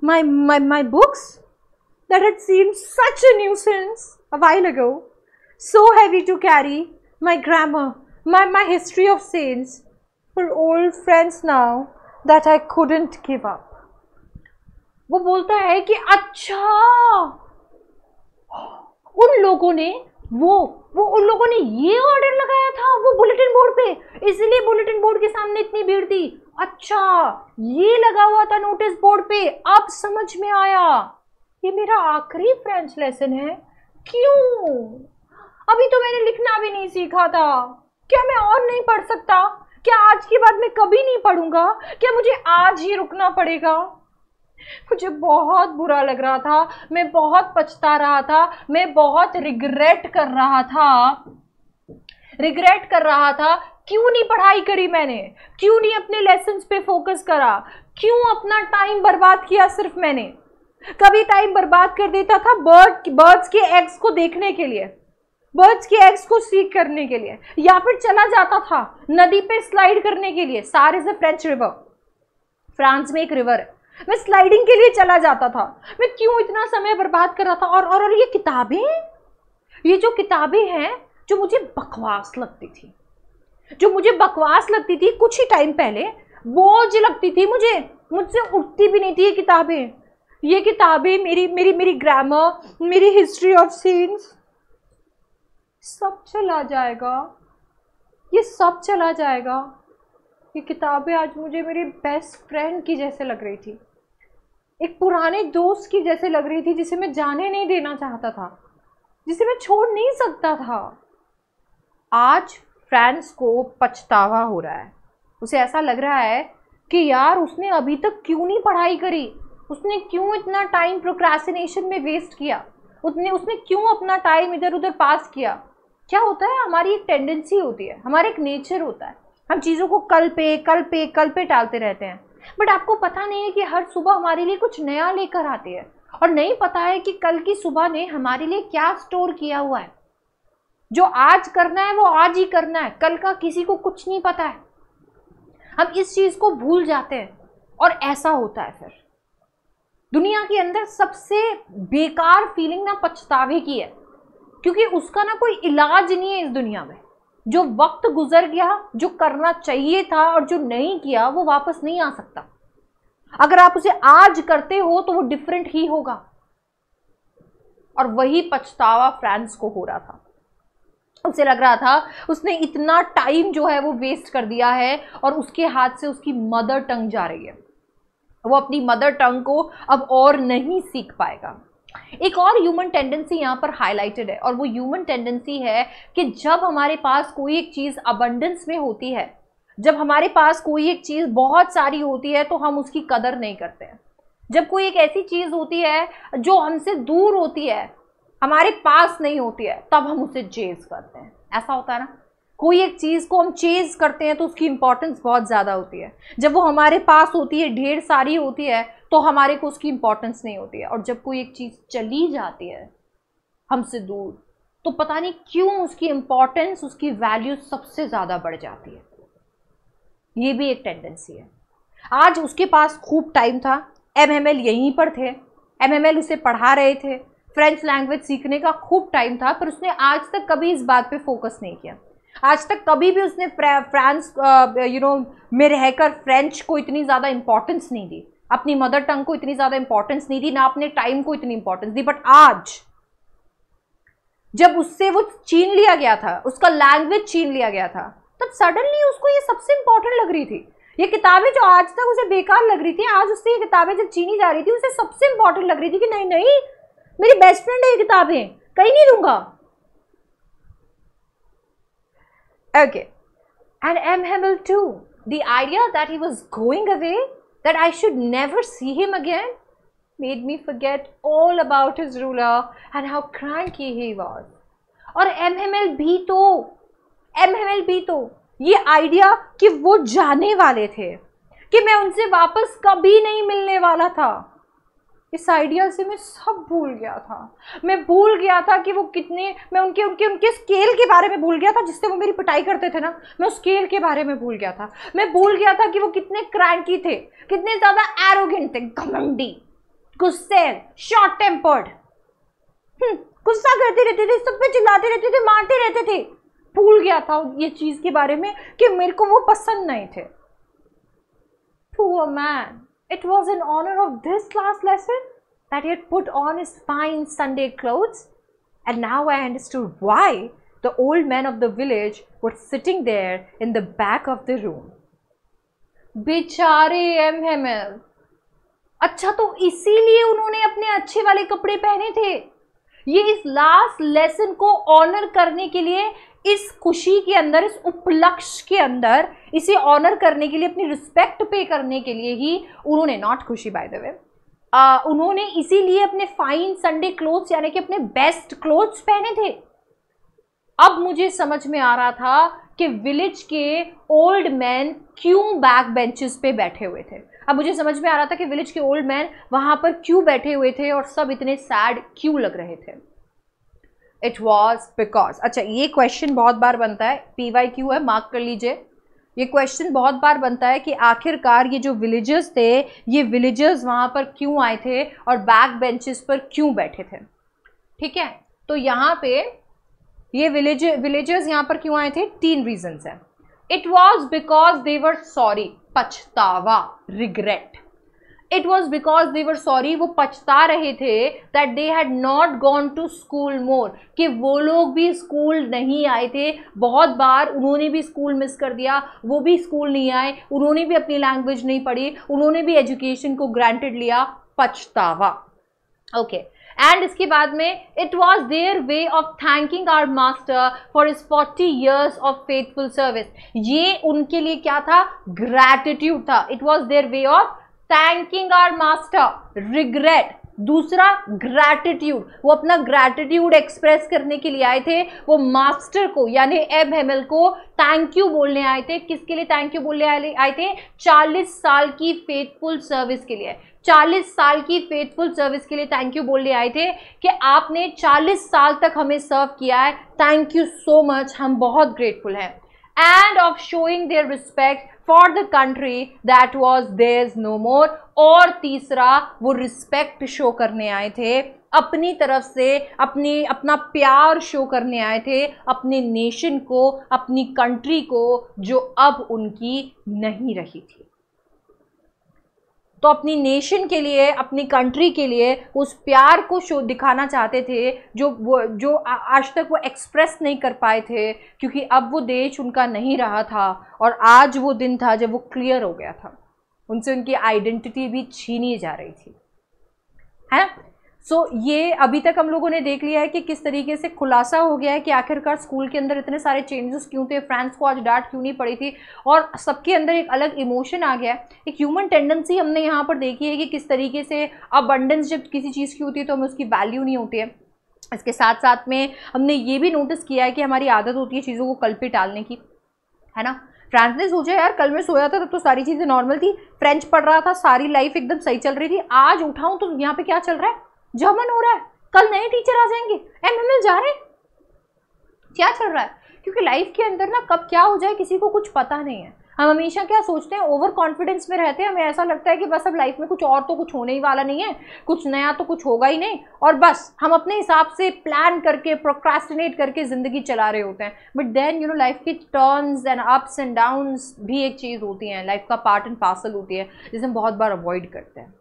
My, my, my books that had seemed such a nuisance a while ago, so heavy to carry, my grammar, my, my history of saints, were old friends now that I couldn't give up. वो बोलता है कि अच्छा उन लोगों ने वो वो उन लोगों ने ये ऑर्डर लगाया था वो बुलेटिन बोर्ड पे इसलिए बुलेटिन बोर्ड के सामने इतनी भीड़ थी अच्छा ये लगा हुआ था नोटिस बोर्ड पे अब समझ में आया ये मेरा आखिरी फ्रेंच लेसन है क्यों अभी तो मैंने लिखना भी नहीं सीखा था क्या मैं और नहीं पढ़ सकता क्या आज के बाद मैं कभी नहीं पढ़ूंगा क्या मुझे आज ही रुकना पड़ेगा मुझे बहुत बुरा लग रहा था मैं बहुत पछता रहा था मैं बहुत रिग्रेट कर रहा था रिग्रेट कर रहा था क्यों नहीं पढ़ाई करी मैंने क्यों नहीं अपने लेसन पे फोकस करा क्यों अपना टाइम बर्बाद किया सिर्फ मैंने कभी टाइम बर्बाद कर देता था बर्ड बर्ड्स के एग्स को देखने के लिए बर्ड्स के एग्स को सीख करने के लिए या फिर चला जाता था नदी पे स्लाइड करने के लिए सारे से फ्रेंच रिवर फ्रांस में एक रिवर है मैं स्लाइडिंग के लिए चला जाता था मैं क्यों इतना समय बर्बाद कर रहा था और और, और ये किताबें ये जो किताबें हैं जो मुझे बकवास लगती थी जो मुझे बकवास लगती थी कुछ ही टाइम पहले बोझ लगती थी मुझे मुझसे उठती भी नहीं थी ये किताबें ये किताबें मेरी मेरी मेरी ग्रामर मेरी हिस्ट्री ऑफ सीन्स सब चला जाएगा ये सब चला जाएगा ये किताबें आज मुझे मेरे बेस्ट फ्रेंड की जैसे लग रही थी एक पुराने दोस्त की जैसे लग रही थी जिसे मैं जाने नहीं देना चाहता था जिसे मैं छोड़ नहीं सकता था आज फ्रेंड्स को पछतावा हो रहा है उसे ऐसा लग रहा है कि यार उसने अभी तक क्यों नहीं पढ़ाई करी उसने क्यों इतना टाइम प्रोक्रेसिनेशन में वेस्ट किया उतने उसने क्यों अपना टाइम इधर उधर पास किया क्या होता है हमारी एक टेंडेंसी होती है हमारा एक नेचर होता है हम चीज़ों को कल पे कल पे कल पे टालते रहते हैं बट आपको पता नहीं है कि हर सुबह हमारे लिए कुछ नया लेकर आती है और नहीं पता है कि कल की सुबह ने हमारे लिए क्या स्टोर किया हुआ है जो आज करना है वो आज ही करना है कल का किसी को कुछ नहीं पता है हम इस चीज़ को भूल जाते हैं और ऐसा होता है फिर दुनिया के अंदर सबसे बेकार फीलिंग ना पछतावे की है क्योंकि उसका ना कोई इलाज नहीं है इस दुनिया में जो वक्त गुजर गया जो करना चाहिए था और जो नहीं किया वो वापस नहीं आ सकता अगर आप उसे आज करते हो तो वो डिफरेंट ही होगा और वही पछतावा फ्रांस को हो रहा था उसे लग रहा था उसने इतना टाइम जो है वो वेस्ट कर दिया है और उसके हाथ से उसकी मदर टंग जा रही है वो अपनी मदर टंग को अब और नहीं सीख पाएगा एक और ह्यूमन टेंडेंसी यहाँ पर हाईलाइटेड है और वो ह्यूमन टेंडेंसी है कि जब हमारे पास कोई एक चीज़ अबंडेंस में होती है जब हमारे पास कोई एक चीज़ बहुत सारी होती है तो हम उसकी कदर नहीं करते हैं जब कोई एक ऐसी चीज़ होती है जो हमसे दूर होती है हमारे पास नहीं होती है तब हम उसे चेज करते हैं ऐसा होता है ना कोई एक चीज़ को हम चेज करते हैं तो उसकी इंपॉर्टेंस बहुत ज़्यादा होती है जब वो हमारे पास होती है ढेर सारी होती है तो हमारे को उसकी इम्पोर्टेंस नहीं होती है और जब कोई एक चीज़ चली जाती है हमसे दूर तो पता नहीं क्यों उसकी इम्पोर्टेंस उसकी वैल्यू सबसे ज़्यादा बढ़ जाती है ये भी एक टेंडेंसी है आज उसके पास खूब टाइम था एम यहीं पर थे एम उसे पढ़ा रहे थे फ्रेंच लैंग्वेज सीखने का खूब टाइम था पर उसने आज तक कभी इस बात पे फोकस नहीं किया आज तक कभी भी उसने फ्रांस यू नो में रहकर फ्रेंच को इतनी ज़्यादा इम्पोर्टेंस नहीं दी अपनी मदर टंग को इतनी ज्यादा इंपॉर्टेंस नहीं दी ना अपने टाइम को इतनी इंपॉर्टेंस दी बट आज जब उससे वो छीन लिया गया था उसका लैंग्वेज छीन लिया गया था तब सडनली उसको ये सबसे इंपॉर्टेंट लग रही थी ये किताबें जो आज तक उसे बेकार लग रही थी आज उससे ये किताबें जब चीनी जा रही थी उसे सबसे इंपॉर्टेंट लग रही थी कि नहीं नहीं मेरी बेस्ट फ्रेंड है ये किताबें कहीं नहीं दूंगा okay and M Hamel to the idea that he was going away that I should never see him again made me forget all about his ruler and how cranky he was. और M M L भी तो M M L भी तो ये idea कि वो जाने वाले थे कि मैं उनसे वापस कभी नहीं मिलने वाला था इस आइडिया से मैं सब भूल गया था मैं भूल गया था कि वो कितने मैं उनके उनके उनके स्केल के बारे में भूल गया था जिससे वो मेरी पिटाई करते थे ना मैं उस स्केल के बारे में भूल गया था मैं भूल गया था कि वो कितने क्रैंकी थे कितने ज़्यादा एरोगेंट थे घमंडी गुस्से शॉर्ट टेम्पर्ड हम्म, गुस्सा करते रहते थे सब पे चिल्लाते रहते थे मारते रहते थे भूल गया था ये चीज़ के बारे में कि मेरे को वो पसंद नहीं थे man It was in honor of this last lesson that he had put on his fine Sunday clothes. And now I understood why the old men of the village were sitting there in the back of the room. Bichari M H अच्छा तो इसीलिए उन्होंने अपने अच्छे वाले कपड़े पहने थे ये इस लास्ट लेसन को ऑनर करने के लिए इस खुशी के अंदर इस उपलक्ष के अंदर इसे ऑनर करने के लिए अपनी रिस्पेक्ट पे करने के लिए ही उन्होंने नॉट खुशी बाय द वे उन्होंने इसीलिए अपने फाइन संडे क्लोथ्स यानी कि अपने बेस्ट क्लोथ्स पहने थे अब मुझे समझ में आ रहा था कि विलेज के ओल्ड मैन क्यों बैक बेंचेस पे बैठे हुए थे अब मुझे समझ में आ रहा था कि विलेज के ओल्ड मैन वहाँ पर क्यों बैठे हुए थे और सब इतने सैड क्यों लग रहे थे इट वॉज बिकॉज अच्छा ये क्वेश्चन बहुत बार बनता है पी वाई क्यू है मार्क कर लीजिए ये क्वेश्चन बहुत बार बनता है कि आखिरकार ये जो विलेजर्स थे ये विलेजर्स वहाँ पर क्यों आए थे और बैक बेंचेस पर क्यों बैठे थे ठीक है तो यहाँ पे ये विलेज विलेजर्स यहाँ पर क्यों आए थे तीन रीजन्स हैं it was because they were sorry पछतावा regret it was because they were sorry वो पछता रहे थे that they had not gone to school more कि वो लोग भी स्कूल नहीं आए थे बहुत बार उन्होंने भी स्कूल मिस कर दिया वो भी स्कूल नहीं आए उन्होंने भी अपनी लैंग्वेज नहीं पढ़ी उन्होंने भी एजुकेशन को ग्रांटेड लिया पछतावा ओके okay. एंड इसके बाद में it was their way of thanking our master for his forty years of faithful service ये उनके लिए क्या था ग्रैटिट्यूड था it was their way of thanking our master regret दूसरा ग्रैटिट्यूड वो अपना ग्रैटिट्यूड एक्सप्रेस करने के लिए आए थे वो मास्टर को यानी एब हेमल को थैंक यू बोलने आए थे किसके लिए थैंक यू बोलने आए थे 40 साल की फेथफुल सर्विस के लिए 40 साल की फेथफुल सर्विस के लिए थैंक यू बोलने आए थे कि आपने 40 साल तक हमें सर्व किया है थैंक यू सो मच हम बहुत ग्रेटफुल हैं and of showing their respect for the country that was their is no more और तीसरा वो रिस्पेक्ट शो करने आए थे अपनी तरफ से अपनी अपना प्यार शो करने आए थे अपने नेशन को अपनी कंट्री को जो अब उनकी नहीं रही थी तो अपनी नेशन के लिए अपनी कंट्री के लिए उस प्यार को शो दिखाना चाहते थे जो वो जो आज तक वो एक्सप्रेस नहीं कर पाए थे क्योंकि अब वो देश उनका नहीं रहा था और आज वो दिन था जब वो क्लियर हो गया था उनसे उनकी आइडेंटिटी भी छीनी जा रही थी है सो so, ये अभी तक हम लोगों ने देख लिया है कि किस तरीके से खुलासा हो गया है कि आखिरकार स्कूल के अंदर इतने सारे चेंजेस क्यों थे फ्रांस को आज डांट क्यों नहीं पड़ी थी और सबके अंदर एक अलग इमोशन आ गया है एक ह्यूमन टेंडेंसी हमने यहाँ पर देखी है कि किस तरीके से अबंडेंस जब किसी चीज़ की होती है तो हमें उसकी वैल्यू नहीं होती है इसके साथ साथ में हमने ये भी नोटिस किया है कि हमारी आदत होती है चीज़ों को कल पे टालने की है ना फ्रांस ने सोचा यार कल मैं सोया था तब तो सारी चीज़ें नॉर्मल थी फ्रेंच पढ़ रहा था सारी लाइफ एकदम सही चल रही थी आज उठाऊँ तो यहाँ पे क्या चल रहा है मन हो रहा है कल नए टीचर आ जाएंगे एम जा रहे क्या चल रहा है क्योंकि लाइफ के अंदर ना कब क्या हो जाए किसी को कुछ पता नहीं है हम हमेशा क्या सोचते हैं ओवर कॉन्फिडेंस में रहते हैं हमें ऐसा लगता है कि बस अब लाइफ में कुछ और तो कुछ होने ही वाला नहीं है कुछ नया तो कुछ होगा ही नहीं और बस हम अपने हिसाब से प्लान करके प्रोक्रास्टिनेट करके ज़िंदगी चला रहे होते हैं but then you know life की turns and ups and downs भी एक चीज़ होती हैं लाइफ का पार्ट एंड पार्सल होती है जिसे हम बहुत बार अवॉइड करते हैं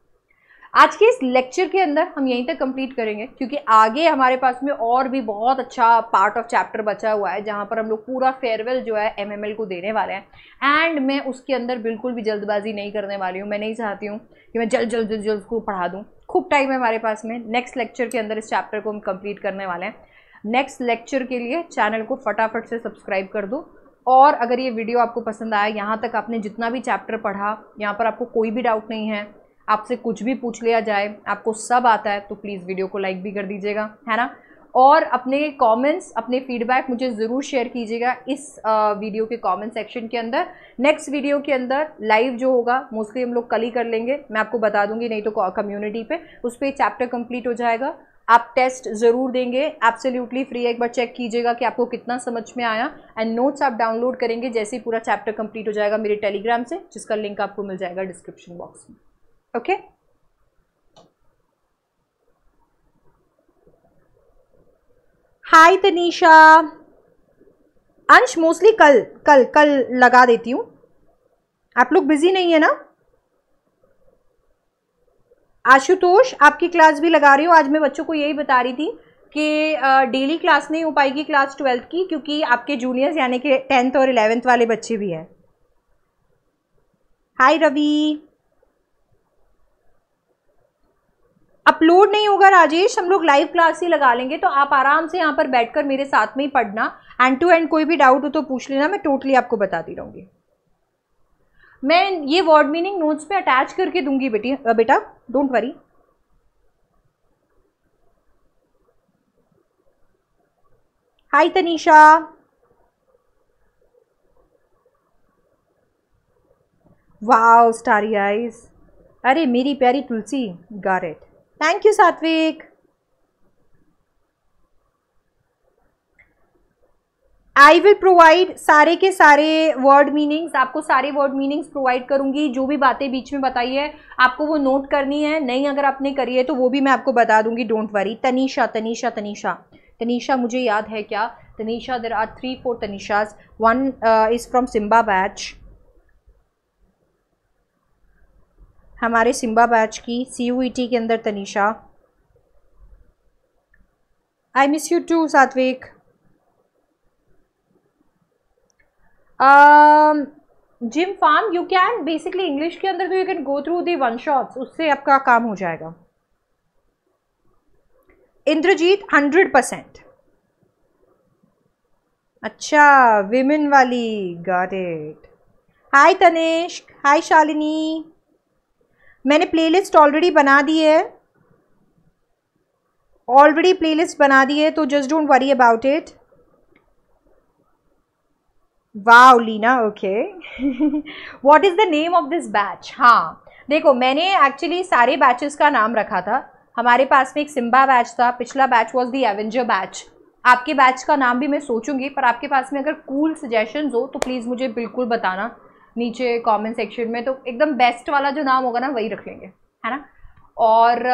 आज के इस लेक्चर के अंदर हम यहीं तक कंप्लीट करेंगे क्योंकि आगे हमारे पास में और भी बहुत अच्छा पार्ट ऑफ चैप्टर बचा हुआ है जहाँ पर हम लोग पूरा फेयरवेल जो है एमएमएल को देने वाले हैं एंड मैं उसके अंदर बिल्कुल भी जल्दबाजी नहीं करने वाली हूँ मैं नहीं चाहती हूँ कि मैं जल्द जल्द जल्द जल्द उसको पढ़ा दूँ खूब टाइम है हमारे पास में नेक्स्ट लेक्चर के अंदर इस चैप्टर को हम कम्प्लीट करने वाले हैं नेक्स्ट लेक्चर के लिए चैनल को फटाफट से सब्सक्राइब कर दो और अगर ये वीडियो आपको पसंद आया यहाँ तक आपने जितना भी चैप्टर पढ़ा यहाँ पर आपको कोई भी डाउट नहीं है आपसे कुछ भी पूछ लिया जाए आपको सब आता है तो प्लीज़ वीडियो को लाइक भी कर दीजिएगा है ना और अपने कमेंट्स अपने फीडबैक मुझे ज़रूर शेयर कीजिएगा इस वीडियो के कमेंट सेक्शन के अंदर नेक्स्ट वीडियो के अंदर लाइव जो होगा मोस्टली हम लोग कल ही कर लेंगे मैं आपको बता दूंगी नहीं तो कम्युनिटी पे उस पर चैप्टर कंप्लीट हो जाएगा आप टेस्ट ज़रूर देंगे एब्सोल्युटली फ्री एक बार चेक कीजिएगा कि आपको कितना समझ में आया एंड नोट्स आप डाउनलोड करेंगे जैसे ही पूरा चैप्टर कंप्लीट हो जाएगा मेरे टेलीग्राम से जिसका लिंक आपको मिल जाएगा डिस्क्रिप्शन बॉक्स में okay hi Tanisha Ansh mostly कल कल कल लगा देती हूँ आप लोग बिजी नहीं है ना आशुतोष आपकी क्लास भी लगा रही हूँ आज मैं बच्चों को यही बता रही थी कि डेली क्लास नहीं हो पाएगी क्लास ट्वेल्थ की क्योंकि आपके जूनियर्स यानी कि टेंथ और इलेवेंथ वाले बच्चे भी हैं हाय रवि अपलोड नहीं होगा राजेश हम लोग लाइव क्लास ही लगा लेंगे तो आप आराम से यहाँ पर बैठकर मेरे साथ में ही पढ़ना एंड टू एंड कोई भी डाउट हो तो पूछ लेना मैं टोटली आपको बताती रहूँगी मैं ये वर्ड मीनिंग नोट्स पे अटैच करके दूंगी बेटी बेटा don't worry hi Tanisha wow starry eyes अरे मेरी प्यारी तुलसी गारेट थैंक यू सात्विक आई विल प्रोवाइड सारे के सारे वर्ड मीनिंग्स आपको सारे वर्ड मीनिंग्स प्रोवाइड करूंगी जो भी बातें बीच में बताई है आपको वो नोट करनी है नहीं अगर आपने करी है तो वो भी मैं आपको बता दूंगी डोंट वरी तनीषा तनीषा तनीषा तनीषा मुझे याद है क्या Tanisha there are three four Tanisha's one is from Simba batch हमारे सिम्बा बैच की सी e के अंदर Tanisha I miss you too Satvik जिम फार्म यू कैन बेसिकली इंग्लिश के अंदर तो you can go through the one shots उससे आपका काम हो जाएगा इंद्रजीत हंड्रेड परसेंट अच्छा विमेन वाली गॉट इट हाय तनिष्क हाय शालिनी मैंने प्लेलिस्ट ऑलरेडी बना दी है ऑलरेडी प्लेलिस्ट बना दी है तो just don't worry about it वाह Leena okay what is the name of this batch हाँ देखो मैंने एक्चुअली सारे बैचेस का नाम रखा था हमारे पास में एक सिम्बा बैच था पिछला batch was the Avenger batch आपके बैच का नाम भी मैं सोचूंगी पर आपके पास में अगर कूल cool सजेशन हो तो प्लीज़ मुझे बिल्कुल बताना नीचे कमेंट सेक्शन में तो एकदम बेस्ट वाला जो नाम होगा ना वही रख लेंगे है ना और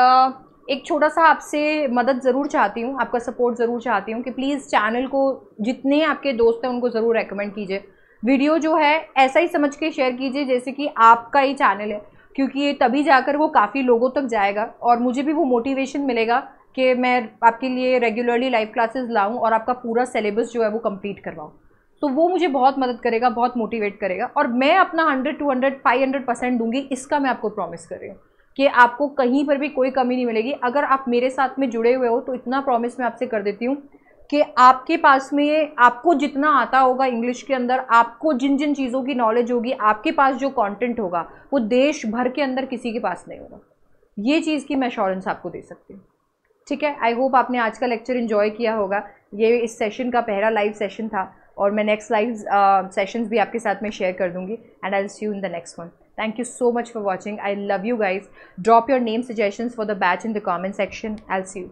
एक छोटा सा आपसे मदद ज़रूर चाहती हूँ आपका सपोर्ट ज़रूर चाहती हूँ कि प्लीज़ चैनल को जितने आपके दोस्त हैं उनको ज़रूर रेकमेंड कीजिए वीडियो जो है ऐसा ही समझ के शेयर कीजिए जैसे कि आपका ही चैनल है क्योंकि ये तभी जाकर वो काफ़ी लोगों तक जाएगा और मुझे भी वो मोटिवेशन मिलेगा कि मैं आपके लिए रेगुलरली लाइव क्लासेस लाऊं और आपका पूरा सिलेबस जो है वो कंप्लीट करवाऊं तो वो मुझे बहुत मदद करेगा बहुत मोटिवेट करेगा और मैं अपना hundred two hundred five hundred percent दूंगी इसका मैं आपको प्रॉमिस कर रही हूँ कि आपको कहीं पर भी कोई कमी नहीं मिलेगी अगर आप मेरे साथ में जुड़े हुए हो तो इतना प्रॉमिस मैं आपसे कर देती हूँ कि आपके पास में आपको जितना आता होगा इंग्लिश के अंदर आपको जिन जिन चीज़ों की नॉलेज होगी आपके पास जो कॉन्टेंट होगा वो देश भर के अंदर किसी के पास नहीं होगा ये चीज़ की मैं अश्योरेंस आपको दे सकती हूँ ठीक है आई होप आपने आज का लेक्चर इन्जॉय किया होगा ये इस सेशन का पहला लाइव सेशन था और मैं नेक्स्ट लाइव सेशंस भी आपके साथ में शेयर कर दूँगी and I see you in the next one thank you so much for watching I love you guys drop your name suggestions for the batch in the comment section I see you